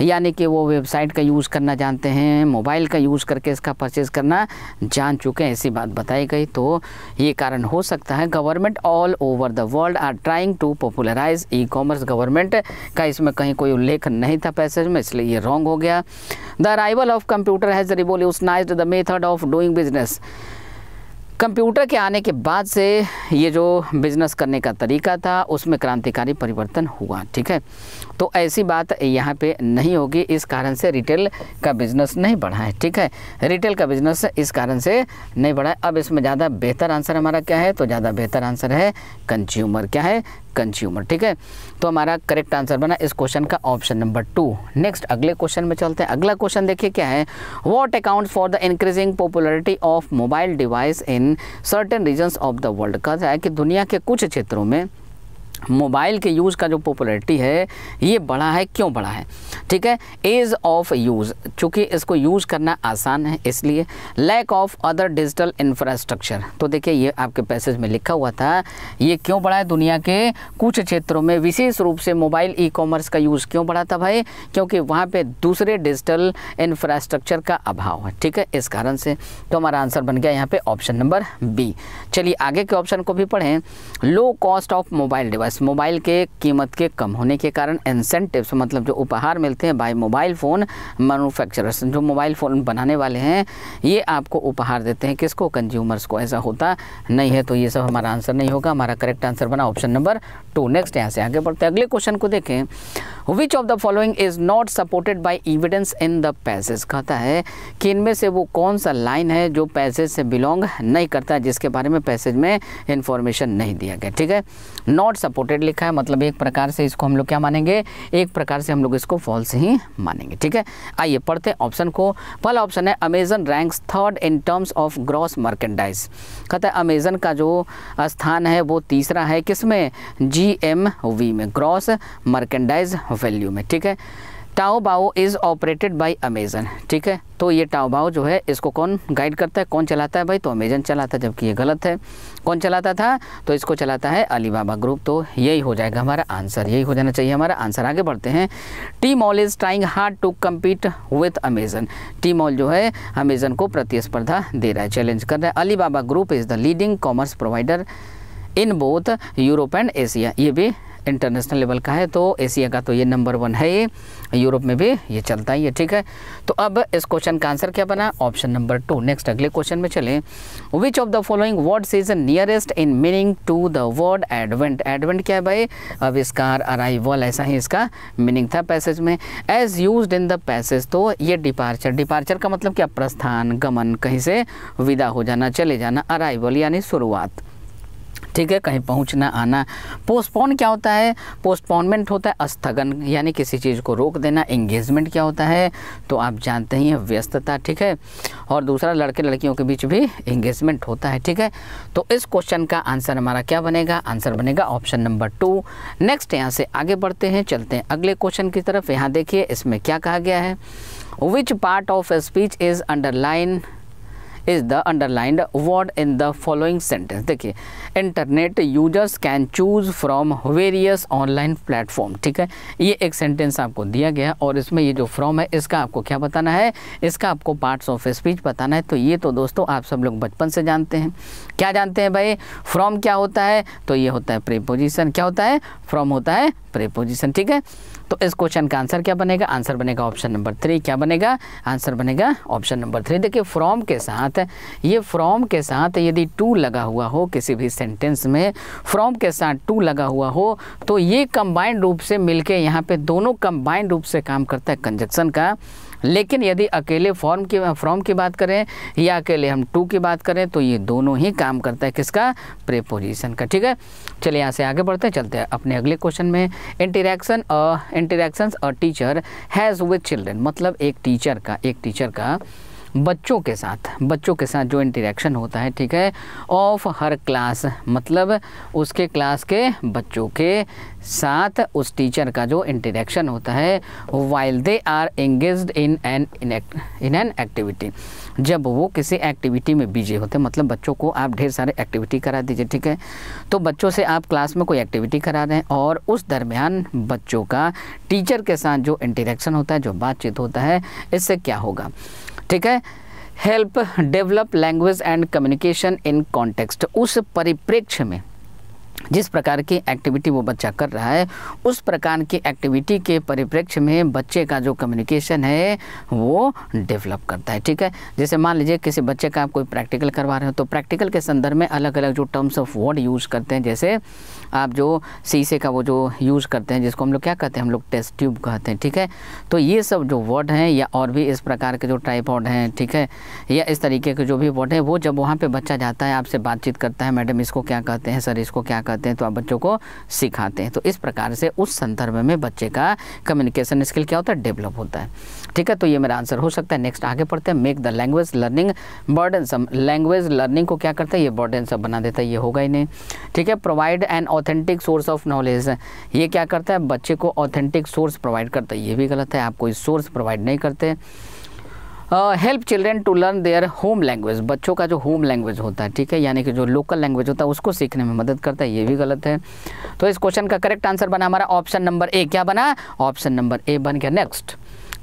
यानी कि वो वेबसाइट का यूज़ करना जानते हैं मोबाइल का यूज़ करके इसका परचेज़ करना जान चुके हैं ऐसी बात बताई गई तो ये कारण हो सकता है government all over the world are trying to popularise e commerce government का इसमें कहीं कोई उल्लेख नहीं था पैसेज में इसलिए ये रॉन्ग हो गया the arrival of computer has revolutionise the method of doing business computer के आने के बाद से ये जो बिजनेस करने का तरीका था उसमें क्रांतिकारी परिवर्तन हुआ ठीक है तो ऐसी बात यहाँ पे नहीं होगी इस कारण से रिटेल का बिज़नेस नहीं बढ़ा है ठीक है रिटेल का बिज़नेस इस कारण से नहीं बढ़ा है अब इसमें ज़्यादा बेहतर आंसर हमारा क्या है तो ज़्यादा बेहतर आंसर है कंज्यूमर क्या है कंज्यूमर ठीक है तो हमारा करेक्ट आंसर बना इस क्वेश्चन का ऑप्शन नंबर टू नेक्स्ट अगले क्वेश्चन में चलते हैं अगला क्वेश्चन देखिए क्या है what account for the increasing popularity of mobile device in certain regions of the world कहा है कि दुनिया के कुछ क्षेत्रों में मोबाइल के यूज़ का जो पॉपुलैरिटी है ये बढ़ा है क्यों बढ़ा है ठीक है एज ऑफ यूज़ चूँकि इसको यूज़ करना आसान है इसलिए lack of other digital infrastructure तो देखिए ये आपके पैसेज में लिखा हुआ था ये क्यों बढ़ा है दुनिया के कुछ क्षेत्रों में विशेष रूप से मोबाइल ई कॉमर्स का यूज़ क्यों बढ़ा था भाई क्योंकि वहाँ पर दूसरे डिजिटल इंफ्रास्ट्रक्चर का अभाव है ठीक है इस कारण से तो हमारा आंसर बन गया यहाँ पर ऑप्शन नंबर बी चलिए आगे के ऑप्शन को भी पढ़ें low cost of mobile device बस मोबाइल के कीमत के कम होने के कारण इंसेंटिव्स मतलब जो उपहार मिलते हैं बाई मोबाइल फ़ोन मैनुफैक्चरर्स जो मोबाइल फ़ोन बनाने वाले हैं ये आपको उपहार देते हैं किसको कंज्यूमर्स को ऐसा होता नहीं है तो ये सब हमारा आंसर नहीं होगा हमारा करेक्ट आंसर बना ऑप्शन नंबर टू नेक्स्ट यहाँ से आगे बढ़ते अगले क्वेश्चन को देखें which of the following is not supported by evidence in the passage कहता है कि इनमें से वो कौन सा लाइन है जो पैसेज से बिलोंग नहीं करता जिसके बारे में पैसेज में इंफॉर्मेशन नहीं दिया गया ठीक है नॉट सपोर्ट सपोर्टेड लिखा है मतलब एक प्रकार से इसको हम लोग क्या मानेंगे एक प्रकार से हम लोग इसको फॉल्स ही मानेंगे ठीक है आइए पढ़ते हैं ऑप्शन को पहला ऑप्शन है Amazon ranks third in terms of gross merchandise कहता है अमेजन का जो स्थान है वो तीसरा है किसमें जी एम वी में ग्रॉस मर्केंडाइज वैल्यू में ठीक है Taobao is operated by Amazon ठीक है तो ये टाओबाओ जो है इसको कौन गाइड करता है कौन चलाता है भाई तो अमेजन चलाता है जबकि ये गलत है कौन चलाता था तो इसको चलाता है अलीबाबा ग्रुप तो यही हो जाएगा हमारा आंसर यही हो जाना चाहिए हमारा आंसर आगे बढ़ते हैं Tmall is trying hard to compete with Amazon Tmall जो है अमेजन को प्रतिस्पर्धा दे रहा है चैलेंज कर रहा है Alibaba group is the leading commerce provider in both Europe and Asia ये भी इंटरनेशनल लेवल का है तो एशिया का तो ये नंबर वन है ये यूरोप में भी ये चलता ही है ठीक है तो अब इस क्वेश्चन का आंसर क्या बना ऑप्शन नंबर टू नेक्स्ट अगले क्वेश्चन में चलें which of the following words is nearest in meaning to the word advent advent क्या है भाई अविष्कार अराइवल ऐसा ही इसका मीनिंग था पैसेज में as used in the passage तो ये डिपार्चर डिपार्चर का मतलब क्या प्रस्थान गमन कहीं से विदा हो जाना चले जाना अराइवल यानी शुरुआत ठीक है कहीं पहुंचना आना पोस्टपोन क्या होता है पोस्टपोनमेंट होता है स्थगन यानी किसी चीज़ को रोक देना एंगेजमेंट क्या होता है तो आप जानते ही हैं व्यस्तता ठीक है और दूसरा लड़के लड़कियों के बीच भी एंगेजमेंट होता है ठीक है तो इस क्वेश्चन का आंसर हमारा क्या बनेगा आंसर बनेगा ऑप्शन नंबर टू नेक्स्ट यहाँ से आगे बढ़ते हैं चलते हैं अगले क्वेश्चन की तरफ यहाँ देखिए इसमें क्या कहा गया है which part of speech is underline is the underlined word in the following sentence देखिए internet users can choose from various online platform ठीक है ये एक सेंटेंस आपको दिया गया है और इसमें ये जो फ्रॉम है इसका आपको क्या बताना है इसका आपको पार्ट्स ऑफ स्पीच बताना है तो ये तो दोस्तों आप सब लोग बचपन से जानते हैं क्या जानते हैं भाई फ्रॉम क्या होता है तो ये होता है प्रेपोजिशन क्या होता है फ्रॉम होता है प्रेपोजिशन ठीक है तो इस क्वेश्चन का आंसर क्या बनेगा आंसर बनेगा ऑप्शन नंबर थ्री क्या बनेगा आंसर बनेगा ऑप्शन नंबर थ्री देखिए फ्रॉम के साथ ये फ्रॉम के साथ यदि टू लगा हुआ हो किसी भी सेंटेंस में फ्रॉम के साथ टू लगा हुआ हो तो ये कंबाइंड रूप से मिलके यहाँ पे दोनों कंबाइंड रूप से काम करता है कंजक्शन का लेकिन यदि अकेले फॉर्म की फॉर्म की बात करें या अकेले हम टू की बात करें तो ये दोनों ही काम करता है किसका प्रेपोजिशन का ठीक है चलिए यहाँ से आगे बढ़ते हैं चलते हैं अपने अगले क्वेश्चन में interaction interaction a teacher has with children मतलब एक टीचर का एक टीचर का बच्चों के साथ बच्चों के साथ जो इंटरेक्शन होता है ठीक है ऑफ हर क्लास मतलब उसके क्लास के बच्चों के साथ उस टीचर का जो इंटरेक्शन होता है while they are engage in an in an activity जब वो किसी एक्टिविटी में बिजी होते हैं मतलब बच्चों को आप ढेर सारे एक्टिविटी करा दीजिए ठीक है तो बच्चों से आप क्लास में कोई एक्टिविटी करा रहे हैं और उस दरमियान बच्चों का टीचर के साथ जो इंटरेक्शन होता है जो बातचीत होता है इससे क्या होगा ठीक है help develop language and communication in context उस परिप्रेक्ष्य में जिस प्रकार की एक्टिविटी वो बच्चा कर रहा है उस प्रकार की एक्टिविटी के परिप्रेक्ष्य में बच्चे का जो कम्युनिकेशन है वो डेवलप करता है ठीक है जैसे मान लीजिए किसी बच्चे का आप कोई प्रैक्टिकल करवा रहे हो तो प्रैक्टिकल के संदर्भ में अलग अलग जो टर्म्स ऑफ वर्ड यूज़ करते हैं जैसे आप जो शीशे का वो जो यूज़ करते हैं जिसको हम लोग क्या कहते हैं हम लोग टेस्ट ट्यूब कहते हैं ठीक है तो ये सब जो वर्ड हैं या और भी इस प्रकार के जो टाइपॉड हैं ठीक है या इस तरीके के जो भी वर्ड हैं वो जब वहाँ पर बच्चा जाता है आपसे बातचीत करता है मैडम इसको क्या कहते हैं सर इसको क्या कहते हैं तो आप बच्चों को सिखाते हैं तो इस प्रकार से उस संदर्भ में बच्चे का कम्युनिकेशन स्किल क्या होता है डेवलप होता है ठीक है तो ये मेरा आंसर हो सकता है नेक्स्ट आगे पढ़ते हैं make the language learning burdensome language learning को क्या करता है ये बर्डन सब बना देता है ये होगा ही नहीं ठीक है provide an authentic source of knowledge ये क्या करता है बच्चे को ऑथेंटिक सोर्स प्रोवाइड करता है ये भी गलत है आप कोई सोर्स प्रोवाइड नहीं करते help children to learn their home language बच्चों का जो होम लैंग्वेज होता है ठीक है यानी कि जो लोकल लैंग्वेज होता है उसको सीखने में मदद करता है ये भी गलत है तो इस क्वेश्चन का करेक्ट आंसर बना हमारा ऑप्शन नंबर ए क्या बना ऑप्शन नंबर ए बन गया नेक्स्ट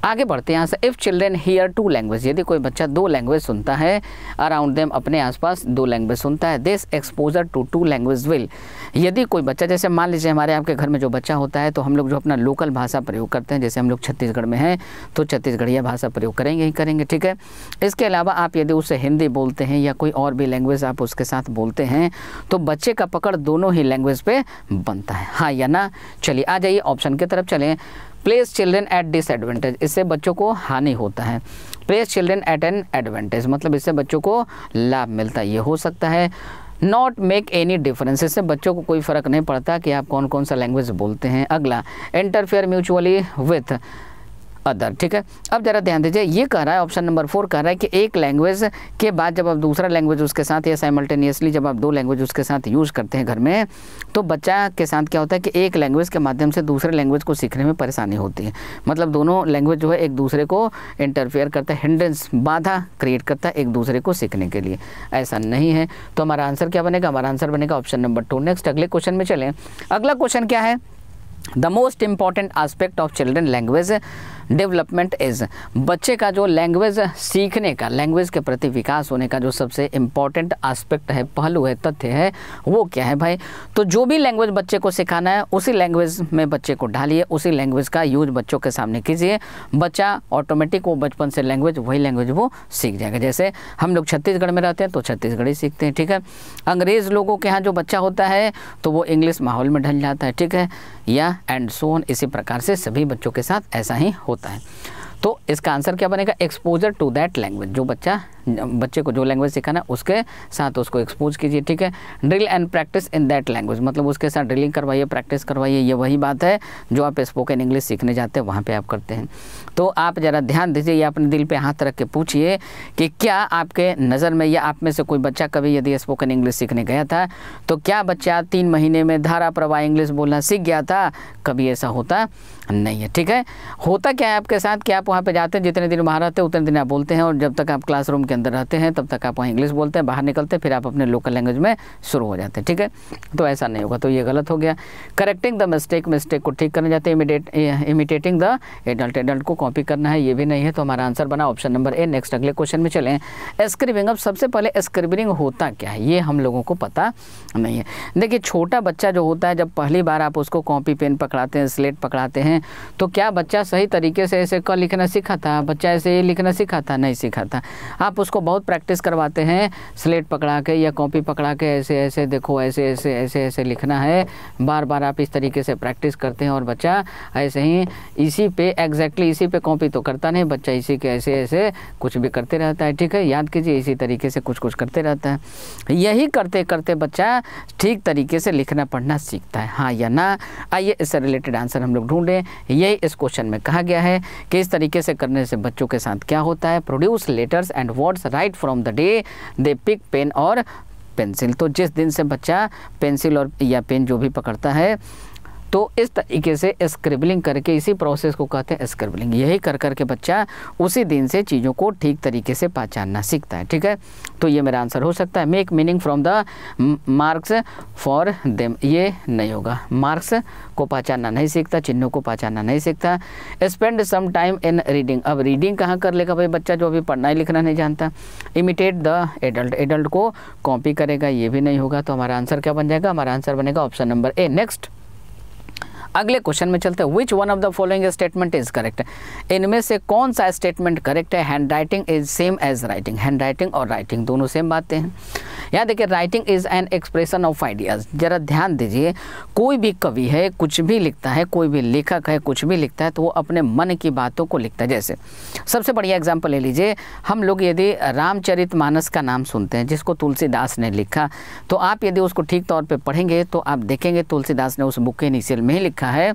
आगे बढ़ते हैं यहाँ से if children hear two language यदि कोई बच्चा दो लैंग्वेज सुनता है अराउंड देम अपने आसपास दो लैंग्वेज सुनता है this exposure to two language will यदि कोई बच्चा जैसे मान लीजिए हमारे आपके घर में जो बच्चा होता है तो हम लोग जो अपना लोकल भाषा प्रयोग करते हैं जैसे हम लोग छत्तीसगढ़ में हैं तो छत्तीसगढ़िया भाषा प्रयोग करेंगे ही करेंगे ठीक है इसके अलावा आप यदि उससे हिंदी बोलते हैं या कोई और भी लैंग्वेज आप उसके साथ बोलते हैं तो बच्चे का पकड़ दोनों ही लैंग्वेज पर बनता है हाँ या ना चलिए आ जाइए ऑप्शन की तरफ चलें प्लेस चिल्ड्रेन एट डिसएडवेंटेज इससे बच्चों को हानि होता है place children at an advantage मतलब इससे बच्चों को लाभ मिलता है ये हो सकता है नॉट मेक एनी डिफरेंस इससे बच्चों को कोई फ़र्क नहीं पड़ता कि आप कौन कौन सा लैंग्वेज बोलते हैं अगला इंटरफेयर म्यूचुअली विथ अदर ठीक है अब ज़रा ध्यान दीजिए ये कह रहा है ऑप्शन नंबर फोर कह रहा है कि एक लैंग्वेज के बाद जब आप दूसरा लैंग्वेज उसके साथ या साइमल्टेनियसली जब आप दो लैंग्वेज उसके साथ यूज़ करते हैं घर में तो बच्चा के साथ क्या होता है कि एक लैंग्वेज के माध्यम से दूसरे लैंग्वेज को सीखने में परेशानी होती है मतलब दोनों लैंग्वेज जो है एक दूसरे को इंटरफेयर करता है हिंड्रेंस बाधा क्रिएट करता है एक दूसरे को सीखने के लिए ऐसा नहीं है तो हमारा आंसर क्या बनेगा हमारा आंसर बनेगा ऑप्शन नंबर टू नेक्स्ट अगले क्वेश्चन में चलें अगला क्वेश्चन क्या है the most important aspect of children language development is बच्चे का जो लैंग्वेज सीखने का लैंग्वेज के प्रति विकास होने का जो सबसे इम्पॉर्टेंट आस्पेक्ट है पहलू है तथ्य है वो क्या है भाई तो जो भी लैंग्वेज बच्चे को सिखाना है उसी लैंग्वेज में बच्चे को ढालिए उसी लैंग्वेज का यूज बच्चों के सामने कीजिए बच्चा ऑटोमेटिक वो बचपन से लैंग्वेज वही लैंग्वेज वो सीख जाएगा जैसे हम लोग छत्तीसगढ़ में रहते हैं तो ही सीखते हैं ठीक है अंग्रेज़ लोगों के यहाँ जो बच्चा होता है तो वो इंग्लिश माहौल में ढल जाता है ठीक है या एंड सोन इसी प्रकार से सभी बच्चों के साथ ऐसा ही होता होता है तो इसका आंसर क्या बनेगा एक्सपोजर टू दैट लैंग्वेज जो बच्चा बच्चे को जो लैंग्वेज सिखाना है उसके साथ उसको एक्सपोज कीजिए ठीक है drill and practice in that language मतलब उसके साथ ड्रिलिंग करवाइए प्रैक्टिस करवाइए ये वही बात है जो आप स्पोकन इंग्लिश सीखने जाते हैं वहाँ पर आप करते हैं तो आप ज़रा ध्यान दीजिए या अपने दिल पर हाथ रख के पूछिए कि क्या आपके नज़र में या आप में से कोई बच्चा कभी यदि स्पोकन इंग्लिश सीखने गया था तो क्या बच्चा तीन महीने में धारा प्रवाह इंग्लिश बोलना सीख गया था कभी ऐसा होता नहीं है ठीक है होता क्या है आपके साथ कि आप वहाँ पर जाते हैं जितने दिन वहाँ रहते हैं उतने दिन आप बोलते हैं और जब तक आप क्लासरूम के अंदर रहते हैं तब तक आप वहाँ इंग्लिश बोलते हैं बाहर निकलते हैं फिर आप अपने लोकल लैंग्वेज में शुरू हो जाते हैं ठीक है तो ऐसा नहीं होगा तो ये गलत हो गया करेक्टिंग द मिस्टेक मिस्टेक को ठीक करने जाते हैं immediate imitating the adult adult को कॉपी करना है ये भी नहीं है तो हमारा आंसर बना ऑप्शन नंबर ए नेक्स्ट अगले क्वेश्चन में चलें स्क्रिबिंग अब सबसे पहले स्क्रिबिंग होता क्या है ये हम लोगों को पता नहीं है देखिए छोटा बच्चा जो होता है जब पहली बार आप उसको कॉपी पेन पकड़ाते हैं स्लेट पकड़ाते हैं तो क्या बच्चा सही तरीके से ऐसे क लिखना सीखा था बच्चा ऐसे ये लिखना सीखा था नहीं सीखा था आप उसको बहुत प्रैक्टिस करवाते हैं स्लेट पकड़ा के या कॉपी पकड़ा के ऐसे ऐसे देखो ऐसे ऐसे ऐसे ऐसे लिखना है बार बार आप इस तरीके से प्रैक्टिस करते हैं और बच्चा ऐसे ही इसी पे एग्जैक्टली इसी पे कॉपी तो करता नहीं बच्चा इसी के ऐसे ऐसे कुछ भी करते रहता है ठीक है याद कीजिए इसी तरीके से कुछ कुछ करते रहता है यही करते करते बच्चा ठीक तरीके से लिखना पढ़ना सीखता है हाँ या ना आइए इससे रिलेटेड आंसर हम लोग ढूंढें यही इस क्वेश्चन में कहा गया है कि इस तरीके से करने से बच्चों के साथ क्या होता है produce letters and word awards write from the day they pick pen और पेंसिल तो जिस दिन से बच्चा पेंसिल और या पेन जो भी पकड़ता है तो इस तरीके से स्क्रिबलिंग करके इसी प्रोसेस को कहते हैं स्क्रिबलिंग यही कर करके बच्चा उसी दिन से चीज़ों को ठीक तरीके से पहचानना सीखता है ठीक है तो ये मेरा आंसर हो सकता है make meaning from the marks for them ये नहीं होगा मार्क्स को पहचानना नहीं सीखता चिन्हों को पहचानना नहीं सीखता spend some time in reading अब रीडिंग कहाँ कर लेगा भाई बच्चा जो अभी पढ़ना ही लिखना नहीं जानता इमिटेट द एडल्ट एडल्ट को कॉपी करेगा ये भी नहीं होगा तो हमारा आंसर क्या बन जाएगा हमारा आंसर बनेगा ऑप्शन नंबर ए नेक्स्ट अगले क्वेश्चन में चलते हैं which one of the following statement is correct इनमें से कौन सा स्टेटमेंट करेक्ट है handwriting is same as writing handwriting और राइटिंग दोनों सेम बातें हैं यहाँ देखिए writing is an expression of ideas जरा ध्यान दीजिए कोई भी कवि है कुछ भी लिखता है कोई भी लेखक है कुछ भी लिखता है तो वो अपने मन की बातों को लिखता है जैसे सबसे बढ़िया एग्जाम्पल ले लीजिए हम लोग यदि रामचरित मानस का नाम सुनते हैं जिसको तुलसीदास ने लिखा तो आप यदि उसको ठीक तौर पर पढ़ेंगे तो आप देखेंगे तुलसीदास ने उस बुक के नीचे में ही लिखा लिखा है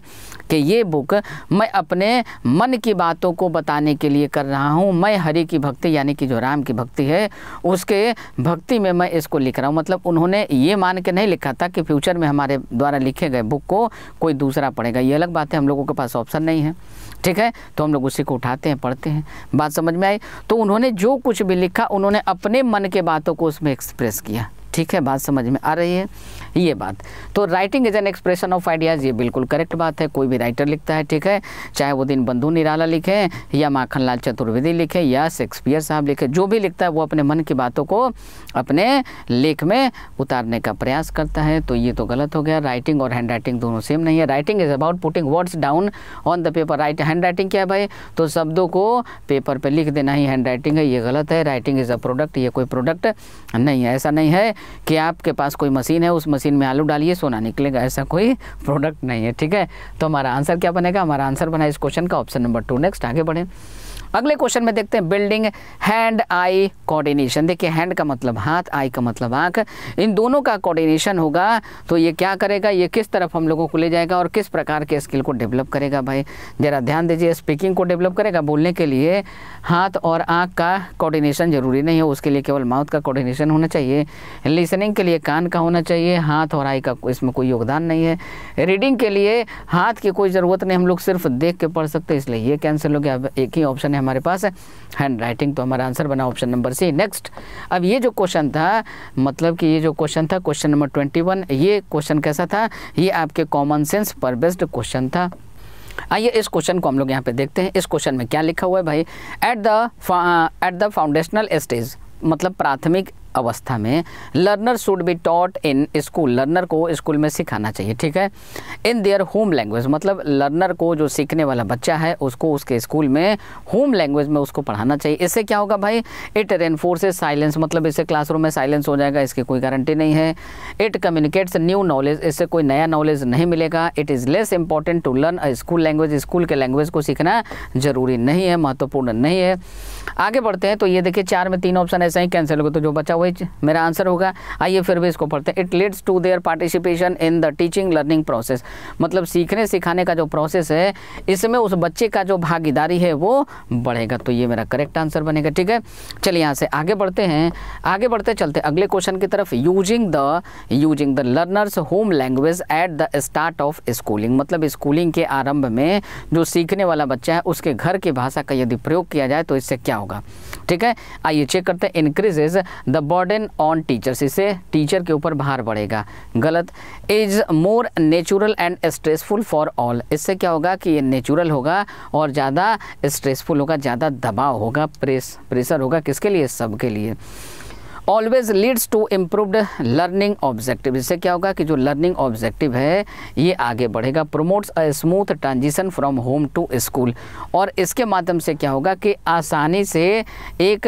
कि ये बुक मैं अपने मन की बातों को बताने के लिए कर रहा हूँ मैं हरि की भक्ति यानी कि जो राम की भक्ति है उसके भक्ति में मैं इसको लिख रहा हूँ मतलब उन्होंने ये मान के नहीं लिखा था कि फ्यूचर में हमारे द्वारा लिखे गए बुक को कोई दूसरा पढ़ेगा ये अलग बात है हम लोगों के पास ऑप्शन नहीं है ठीक है तो हम लोग उसी को उठाते हैं पढ़ते हैं बात समझ में आई तो उन्होंने जो कुछ भी लिखा उन्होंने अपने मन के बातों को उसमें एक्सप्रेस किया ठीक है बात समझ में आ रही है ये बात तो writing is an expression of ideas ये बिल्कुल करेक्ट बात है कोई भी राइटर लिखता है ठीक है चाहे वो दिन बंधु निराला लिखे या माखनलाल चतुर्वेदी लिखे या शेक्सपियर साहब लिखे जो भी लिखता है वो अपने मन की बातों को अपने लेख में उतारने का प्रयास करता है तो ये तो गलत हो गया राइटिंग और हैंड राइटिंग दोनों सेम नहीं है writing is about putting words down on the paper right handwriting क्या है भाई तो शब्दों को पेपर पर पे लिख देना ही हैंड राइटिंग है ये गलत है राइटिंग इज़ अ प्रोडक्ट ये कोई प्रोडक्ट नहीं है ऐसा नहीं है कि आपके पास कोई मशीन है उस मशीन में आलू डालिए सोना निकलेगा ऐसा कोई प्रोडक्ट नहीं है ठीक है तो हमारा आंसर क्या बनेगा हमारा आंसर बना इस क्वेश्चन का ऑप्शन नंबर टू नेक्स्ट आगे बढ़ें अगले क्वेश्चन में देखते हैं बिल्डिंग हैंड आई कोऑर्डिनेशन देखिए हैंड का मतलब हाथ आई का मतलब आंख इन दोनों का कोऑर्डिनेशन होगा तो ये क्या करेगा ये किस तरफ हम लोगों को ले जाएगा और किस प्रकार के स्किल को डेवलप करेगा भाई ज़रा ध्यान दीजिए स्पीकिंग को डेवलप करेगा बोलने के लिए हाथ और आँख का कोऑर्डिनेशन जरूरी नहीं है उसके लिए केवल माउथ का कोऑर्डिनेशन होना चाहिए लिसनिंग के लिए कान का होना चाहिए हाथ और आई का इसमें कोई योगदान नहीं है रीडिंग के लिए हाथ की कोई ज़रूरत नहीं हम लोग सिर्फ देख के पढ़ सकते इसलिए ये कैंसिल हो गया अब एक ही ऑप्शन है हमारे पास हैंड राइटिंग तो हमारा आंसर बना ऑप्शन नंबर सी नेक्स्ट अब ये जो क्वेश्चन था मतलब कि ये जो क्वेश्चन था क्वेश्चन नंबर ट्वेंटी वन ये क्वेश्चन कैसा था ये आपके कॉमन सेंस पर बेस्ड क्वेश्चन था आइए इस क्वेश्चन को हम लोग यहाँ पे देखते हैं इस क्वेश्चन में क्या लिखा हुआ है भाई at the at the foundational stage मतलब प्राथमिक अवस्था में learner should be taught in school learner को स्कूल में सिखाना चाहिए ठीक है इन देयर होम लैंग्वेज मतलब लर्नर को जो सीखने वाला बच्चा है उसको उसके स्कूल में होम लैंग्वेज में उसको पढ़ाना चाहिए इससे क्या होगा भाई इट रेनफोर्सेज साइलेंस मतलब इससे क्लासरूम में साइलेंस हो जाएगा इसकी कोई गारंटी नहीं है इट कम्युनिकेट्स न्यू नॉलेज इससे कोई नया नॉलेज नहीं मिलेगा it is less important to learn a school language school के लैंग्वेज को सीखना ज़रूरी नहीं है महत्वपूर्ण नहीं है आगे बढ़ते हैं तो ये देखिए चार में तीन ऑप्शन ऐसे ही कैंसिल हो तो जो बच्चा लैंग्वेज मेरा आंसर होगा आइए फिर भी इसको पढ़ते हैं it leads to their participation in the teaching learning process मतलब सीखने सिखाने का जो प्रोसेस है इसमें उस बच्चे का जो भागीदारी है वो बढ़ेगा तो ये मेरा करेक्ट आंसर बनेगा ठीक है चलिए यहाँ से आगे बढ़ते हैं आगे बढ़ते चलते अगले क्वेश्चन की तरफ using the using the learners home language at the start of schooling मतलब स्कूलिंग के आरंभ में जो सीखने वाला बच्चा है उसके घर की भाषा का यदि प्रयोग किया जाए तो इससे क्या होगा ठीक है आइए चेक करते हैं increases the burden on teachers इसे टीचर के ऊपर भार बढ़ेगा गलत is more natural and stressful for all इससे क्या होगा कि ये नेचुरल होगा और ज़्यादा स्ट्रेसफुल होगा ज़्यादा दबाव होगा प्रेस प्रेशर होगा किसके लिए सबके लिए always leads to improved learning objective इससे क्या होगा कि जो लर्निंग ऑब्जेक्टिव है ये आगे बढ़ेगा promotes a smooth transition from home to school और इसके माध्यम से क्या होगा कि आसानी से एक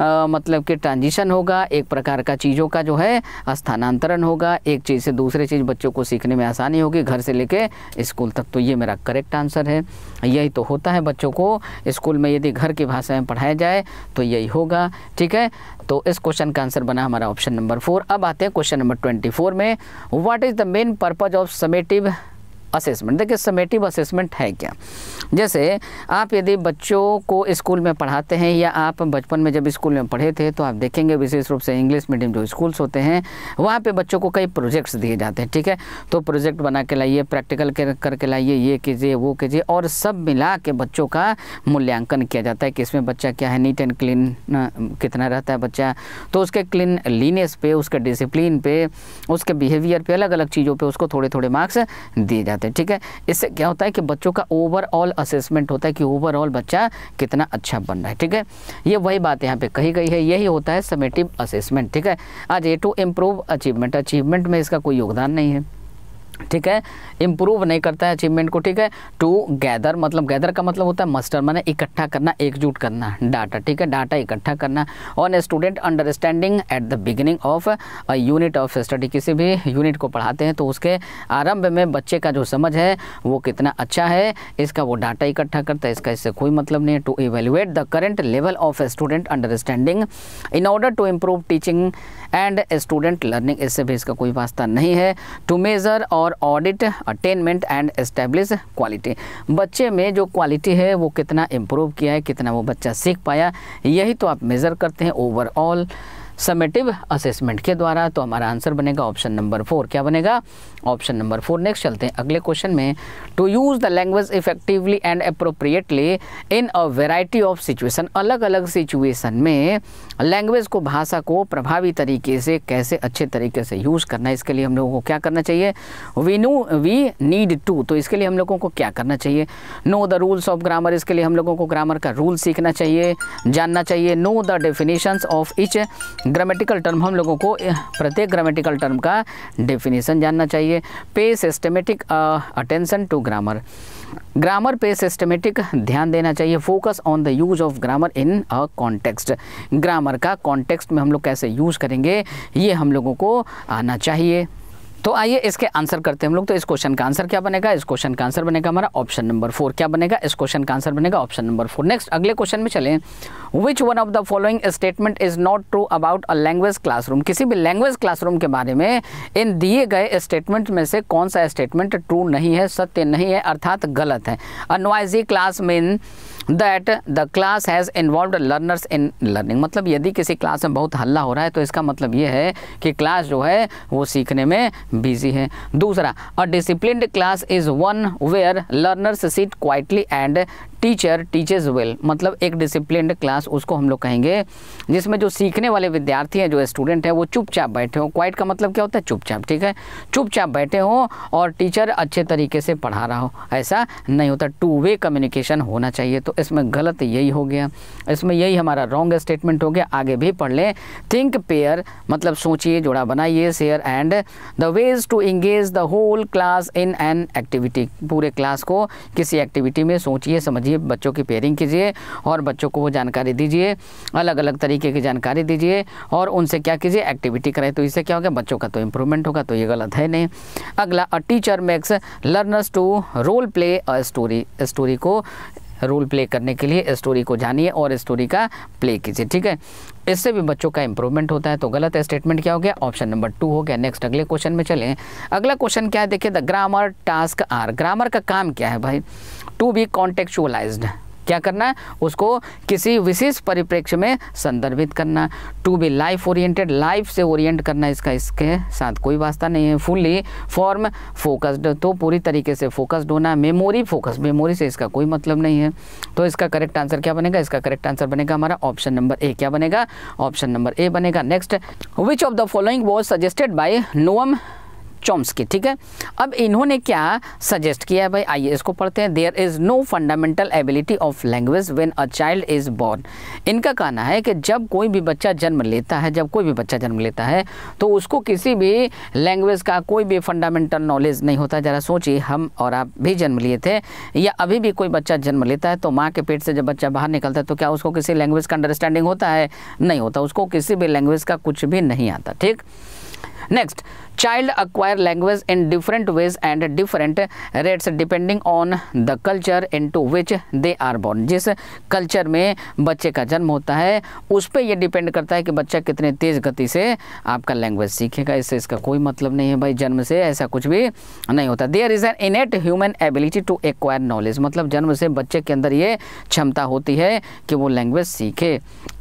आ, मतलब कि ट्रांजिशन होगा एक प्रकार का चीज़ों का जो है स्थानांतरण होगा एक चीज़ से दूसरे चीज़ बच्चों को सीखने में आसानी होगी घर से लेके स्कूल तक तो ये मेरा करेक्ट आंसर है यही तो होता है बच्चों को स्कूल में यदि घर की भाषा में पढ़ाया जाए तो यही होगा ठीक है तो इस क्वेश्चन का आंसर बना हमारा ऑप्शन नंबर फोर अब आते हैं क्वेश्चन नंबर ट्वेंटी फोर में what is the main purpose of summative assessment देखिए समेटिव असेसमेंट है क्या जैसे आप यदि बच्चों को स्कूल में पढ़ाते हैं या आप बचपन में जब स्कूल में पढ़े थे तो आप देखेंगे विशेष रूप से इंग्लिश मीडियम जो स्कूल्स होते हैं वहाँ पे बच्चों को कई प्रोजेक्ट्स दिए जाते हैं ठीक है तो प्रोजेक्ट बना के लाइए प्रैक्टिकल करके लाइए ये कीजिए वो कीजिए और सब मिला के बच्चों का मूल्यांकन किया जाता है कि इसमें बच्चा क्या है नीट एंड क्लीन कितना रहता है बच्चा तो उसके क्लीन लीनेस पे उसके डिसिप्लिन पे उसके बिहेवियर पर अलग अलग चीज़ों पर उसको थोड़े थोड़े मार्क्स दिए जाते जाते हैं ठीक है इससे क्या होता है कि बच्चों का ओवरऑल असेसमेंट होता है कि ओवरऑल बच्चा कितना अच्छा बन रहा है ठीक है ये वही बात यहाँ पे कही गई है यही होता है समेटिव असेसमेंट ठीक है आज A to improve achievement achievement में इसका कोई योगदान नहीं है ठीक है इंप्रूव नहीं करता है अचीवमेंट को ठीक है टू गैदर मतलब गैदर का मतलब होता है मस्टर मैंने इकट्ठा करना एकजुट करना डाटा ठीक है डाटा इकट्ठा करना on student understanding at the beginning of a unit of study किसी भी यूनिट को पढ़ाते हैं तो उसके आरंभ में बच्चे का जो समझ है वो कितना अच्छा है इसका वो डाटा इकट्ठा करता है इसका इससे कोई मतलब नहीं है to evaluate the current level of student understanding in order to improve teaching and student learning इससे भी इसका कोई वास्ता नहीं है टू मेज़र और audit attainment and establish quality बच्चे में जो क्वालिटी है वो कितना इम्प्रूव किया है कितना वो बच्चा सीख पाया यही तो आप मेज़र करते हैं ओवरऑल समेटिव असेसमेंट के द्वारा तो हमारा आंसर बनेगा ऑप्शन नंबर फोर क्या बनेगा ऑप्शन नंबर फोर नेक्स्ट चलते हैं अगले क्वेश्चन में to use the language effectively and appropriately in a variety of situation अलग अलग सिचुएशन में लैंग्वेज को भाषा को प्रभावी तरीके से कैसे अच्छे तरीके से यूज़ करना है इसके लिए हम लोगों को क्या करना चाहिए we know we need to तो इसके लिए हम लोगों को क्या करना चाहिए know the rules of grammar इसके लिए हम लोगों को ग्रामर का रूल सीखना चाहिए जानना चाहिए know the definitions of each grammatical term हम लोगों को प्रत्येक ग्रामेटिकल टर्म का डेफिनेशन जानना चाहिए pay systematic attention to grammar grammar पे सिस्टमेटिक ध्यान देना चाहिए focus on the use of grammar in a context grammar का कॉन्टेक्स्ट में हम लोग कैसे यूज़ करेंगे ये हम लोगों को आना चाहिए तो आइए इसके आंसर करते हैं हम लोग तो इस क्वेश्चन का आंसर क्या बनेगा इस क्वेश्चन का आंसर बनेगा हमारा ऑप्शन नंबर फोर क्या बनेगा इस क्वेश्चन का आंसर बनेगा ऑप्शन नंबर फोर नेक्स्ट अगले क्वेश्चन में चलें which one of the following statement is not true about a language classroom किसी भी लैंग्वेज क्लासरूम के बारे में इन दिए गए स्टेटमेंट में से कौन सा स्टेटमेंट ट्रू नहीं है सत्य नहीं है अर्थात गलत है a noisy class mean that the class has involve learners in learning मतलब यदि किसी क्लास में बहुत हल्ला हो रहा है तो इसका मतलब ये है कि क्लास जो है वो सीखने में बिजी है दूसरा a discipline class is one where learners sit quietly and teacher teaches well मतलब एक डिसिप्लिन क्लास उसको हम लोग कहेंगे जिसमें जो सीखने वाले विद्यार्थी हैं जो स्टूडेंट हैं वो चुपचाप बैठे हों क्वाइट का मतलब क्या होता है चुपचाप ठीक है चुपचाप बैठे हों और टीचर अच्छे तरीके से पढ़ा रहा हो ऐसा नहीं होता टू वे कम्युनिकेशन होना चाहिए तो इसमें गलत यही हो गया इसमें यही हमारा रॉन्ग स्टेटमेंट हो गया आगे भी पढ़ लें थिंक पेयर मतलब सोचिए जोड़ा बनाइए share and the ways to engage the whole class in an activity पूरे क्लास को किसी एक्टिविटी में सोचिए समझिए कीजिए बच्चों की पेयरिंग कीजिए और बच्चों को वो जानकारी दीजिए अलग अलग तरीके की जानकारी दीजिए और उनसे क्या कीजिए एक्टिविटी कराए तो इससे क्या होगा बच्चों का तो इम्प्रूवमेंट होगा तो ये गलत है नहीं अगला a teacher makes learners to role play a story story को रोल प्ले करने के लिए स्टोरी को जानिए और स्टोरी का प्ले कीजिए ठीक है इससे भी बच्चों का इंप्रूवमेंट होता है तो गलत स्टेटमेंट क्या हो गया ऑप्शन नंबर टू हो गया नेक्स्ट अगले क्वेश्चन में चलें अगला क्वेश्चन क्या है देखिए the grammar task are grammar का काम क्या है भाई टू बी कॉन्टेक्चुअलाइज्ड क्या करना है उसको किसी विशेष परिप्रेक्ष्य में संदर्भित करना to be life oriented life से ओरिएंट करना इसका इसके साथ कोई वास्ता नहीं है फुल्ली फॉर्म फोकस्ड तो पूरी तरीके से फोकस्ड होना मेमोरी फोकस मेमोरी से इसका कोई मतलब नहीं है तो इसका करेक्ट आंसर क्या बनेगा इसका करेक्ट आंसर बनेगा हमारा ऑप्शन नंबर ए क्या बनेगा ऑप्शन नंबर ए बनेगा next which of the following was suggested by Noam की ठीक है अब इन्होंने क्या सजेस्ट किया है भाई आइए इसको पढ़ते हैं there is no fundamental ability of language when a child is born इनका कहना है कि जब कोई भी बच्चा जन्म लेता है जब कोई भी बच्चा जन्म लेता है तो उसको किसी भी लैंग्वेज का कोई भी फंडामेंटल नॉलेज नहीं होता ज़रा सोचिए हम और आप भी जन्म लिए थे या अभी भी कोई बच्चा जन्म लेता है तो माँ के पेट से जब बच्चा बाहर निकलता है तो क्या उसको किसी लैंग्वेज का अंडरस्टैंडिंग होता है नहीं होता उसको किसी भी लैंग्वेज का कुछ भी नहीं आता ठीक child acquire language in different ways and different rates depending on the culture in to which they are born जिस कल्चर में बच्चे का जन्म होता है उस पर यह डिपेंड करता है कि बच्चा कितने तेज़ गति से आपका लैंग्वेज सीखेगा इससे इसका कोई मतलब नहीं है भाई जन्म से ऐसा कुछ भी नहीं होता there is an innate human ability to acquire knowledge मतलब जन्म से बच्चे के अंदर ये क्षमता होती है कि वो लैंग्वेज सीखे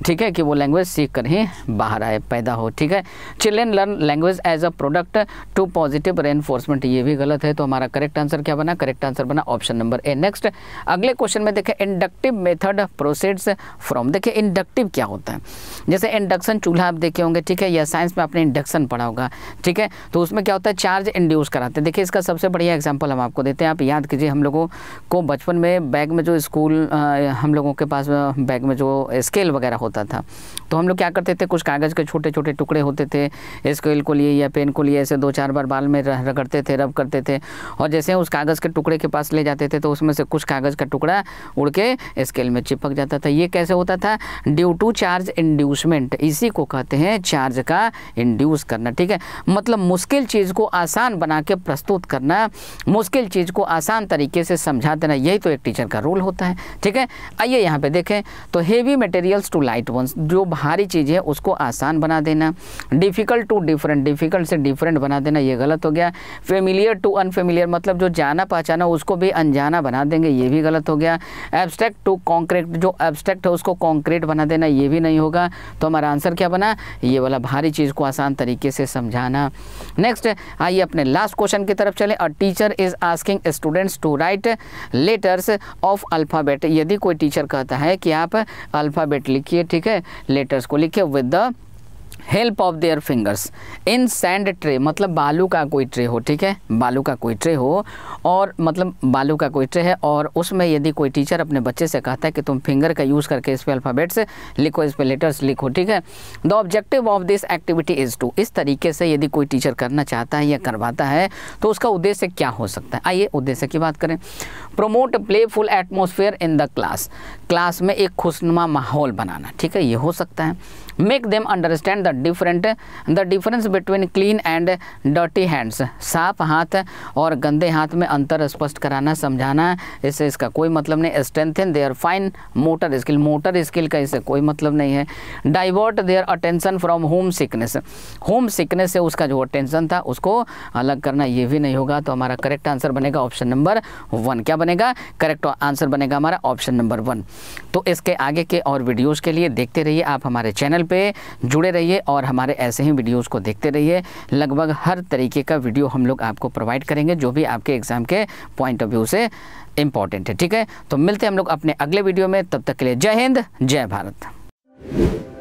ठीक है कि वो लैंग्वेज सीख कर ही बाहर आए पैदा हो ठीक है children learn language as a product to positive reinforcement ये भी गलत है तो हमारा करेक्ट आंसर क्या बना करेक्ट आंसर बना ऑप्शन नंबर ए नेक्स्ट अगले क्वेश्चन में देखें इंडक्टिव मेथड प्रोसेड्स फ्रॉम देखिए इंडक्टिव क्या होता है जैसे इंडक्शन चूल्हा आप देखे होंगे ठीक है या साइंस में आपने इंडक्शन पढ़ा होगा ठीक है तो उसमें क्या होता है चार्ज इंड्यूस कराते हैं देखिए इसका सबसे बढ़िया एग्जाम्पल हम आपको देते हैं आप याद कीजिए हम लोगों को बचपन में बैग में जो स्कूल हम लोगों के पास बैग में जो स्केल वगैरह होता था तो हम लोग क्या करते थे कुछ कागज़ के छोटे छोटे टुकड़े होते थे स्केल ऑयल को लिए या पेन को लिए ऐसे दो चार बार बाल में रगड़ते थे रब करते थे और जैसे उस कागज़ के टुकड़े के पास ले जाते थे तो उसमें से कुछ कागज़ का टुकड़ा उड़ के स्केल में चिपक जाता था ये कैसे होता था ड्यू टू चार्ज इंड्यूसमेंट इसी को कहते हैं चार्ज का इंड्यूस करना ठीक है मतलब मुश्किल चीज़ को आसान बना के प्रस्तुत करना मुश्किल चीज़ को आसान तरीके से समझा देना यही तो एक टीचर का रोल होता है ठीक है आइए यहाँ पे देखें तो heavy materials to light ones जो भारी चीज़ है उसको आसान बना देना difficult to diff different difficult से डिफरेंट बना देना ये गलत हो गया फेमिलियर टू अनफेमिलियर मतलब जो जाना पहचाना उसको भी अनजाना बना देंगे ये भी गलत हो गया एब्स्ट्रैक्ट टू कॉन्क्रीट जो एब्स्ट्रैक्ट है उसको कॉन्क्रीट बना देना ये भी नहीं होगा तो हमारा आंसर क्या बना ये वाला भारी चीज़ को आसान तरीके से समझाना नेक्स्ट आइए अपने लास्ट क्वेश्चन की तरफ चले a teacher is asking students to write letters of alphabet यदि कोई टीचर कहता है कि आप अल्फ़ाबेट लिखिए ठीक है लेटर्स को लिखिए with the help of their fingers in sand tray मतलब बालू का कोई ट्रे हो ठीक है बालू का कोई ट्रे हो और मतलब बालू का कोई ट्रे है और उसमें यदि कोई टीचर अपने बच्चे से कहता है कि तुम फिंगर का यूज़ करके इस पर से लिखो इस पर लेटर्स लिखो ठीक है the objective of this activity is to इस तरीके से यदि कोई टीचर करना चाहता है या करवाता है तो उसका उद्देश्य क्या हो सकता है आइए उद्देश्य की बात करें promote playful atmosphere in the class class में एक खुशनुमा माहौल बनाना ठीक है ये हो सकता है make them understand the different the difference between clean and dirty hands साफ हाथ और गंदे हाथ में अंतर स्पष्ट कराना समझाना इससे इसका कोई मतलब नहीं strengthen their fine motor skill motor skill का इससे कोई मतलब नहीं है divert their attention from homesickness homesickness से उसका जो अटेंशन था उसको अलग करना ये भी नहीं होगा तो हमारा करेक्ट आंसर बनेगा ऑप्शन नंबर वन क्या बनेगा करेक्ट आंसर बनेगा हमारा ऑप्शन नंबर वन तो इसके आगे के और वीडियोज़ के लिए देखते रहिए आप हमारे चैनल पे जुड़े रहिए और हमारे ऐसे ही वीडियोस को देखते रहिए लगभग हर तरीके का वीडियो हम लोग आपको प्रोवाइड करेंगे जो भी आपके एग्ज़ाम के पॉइंट ऑफ व्यू से इंपॉर्टेंट है ठीक है तो मिलते हैं हम लोग अपने अगले वीडियो में तब तक के लिए जय हिंद जय भारत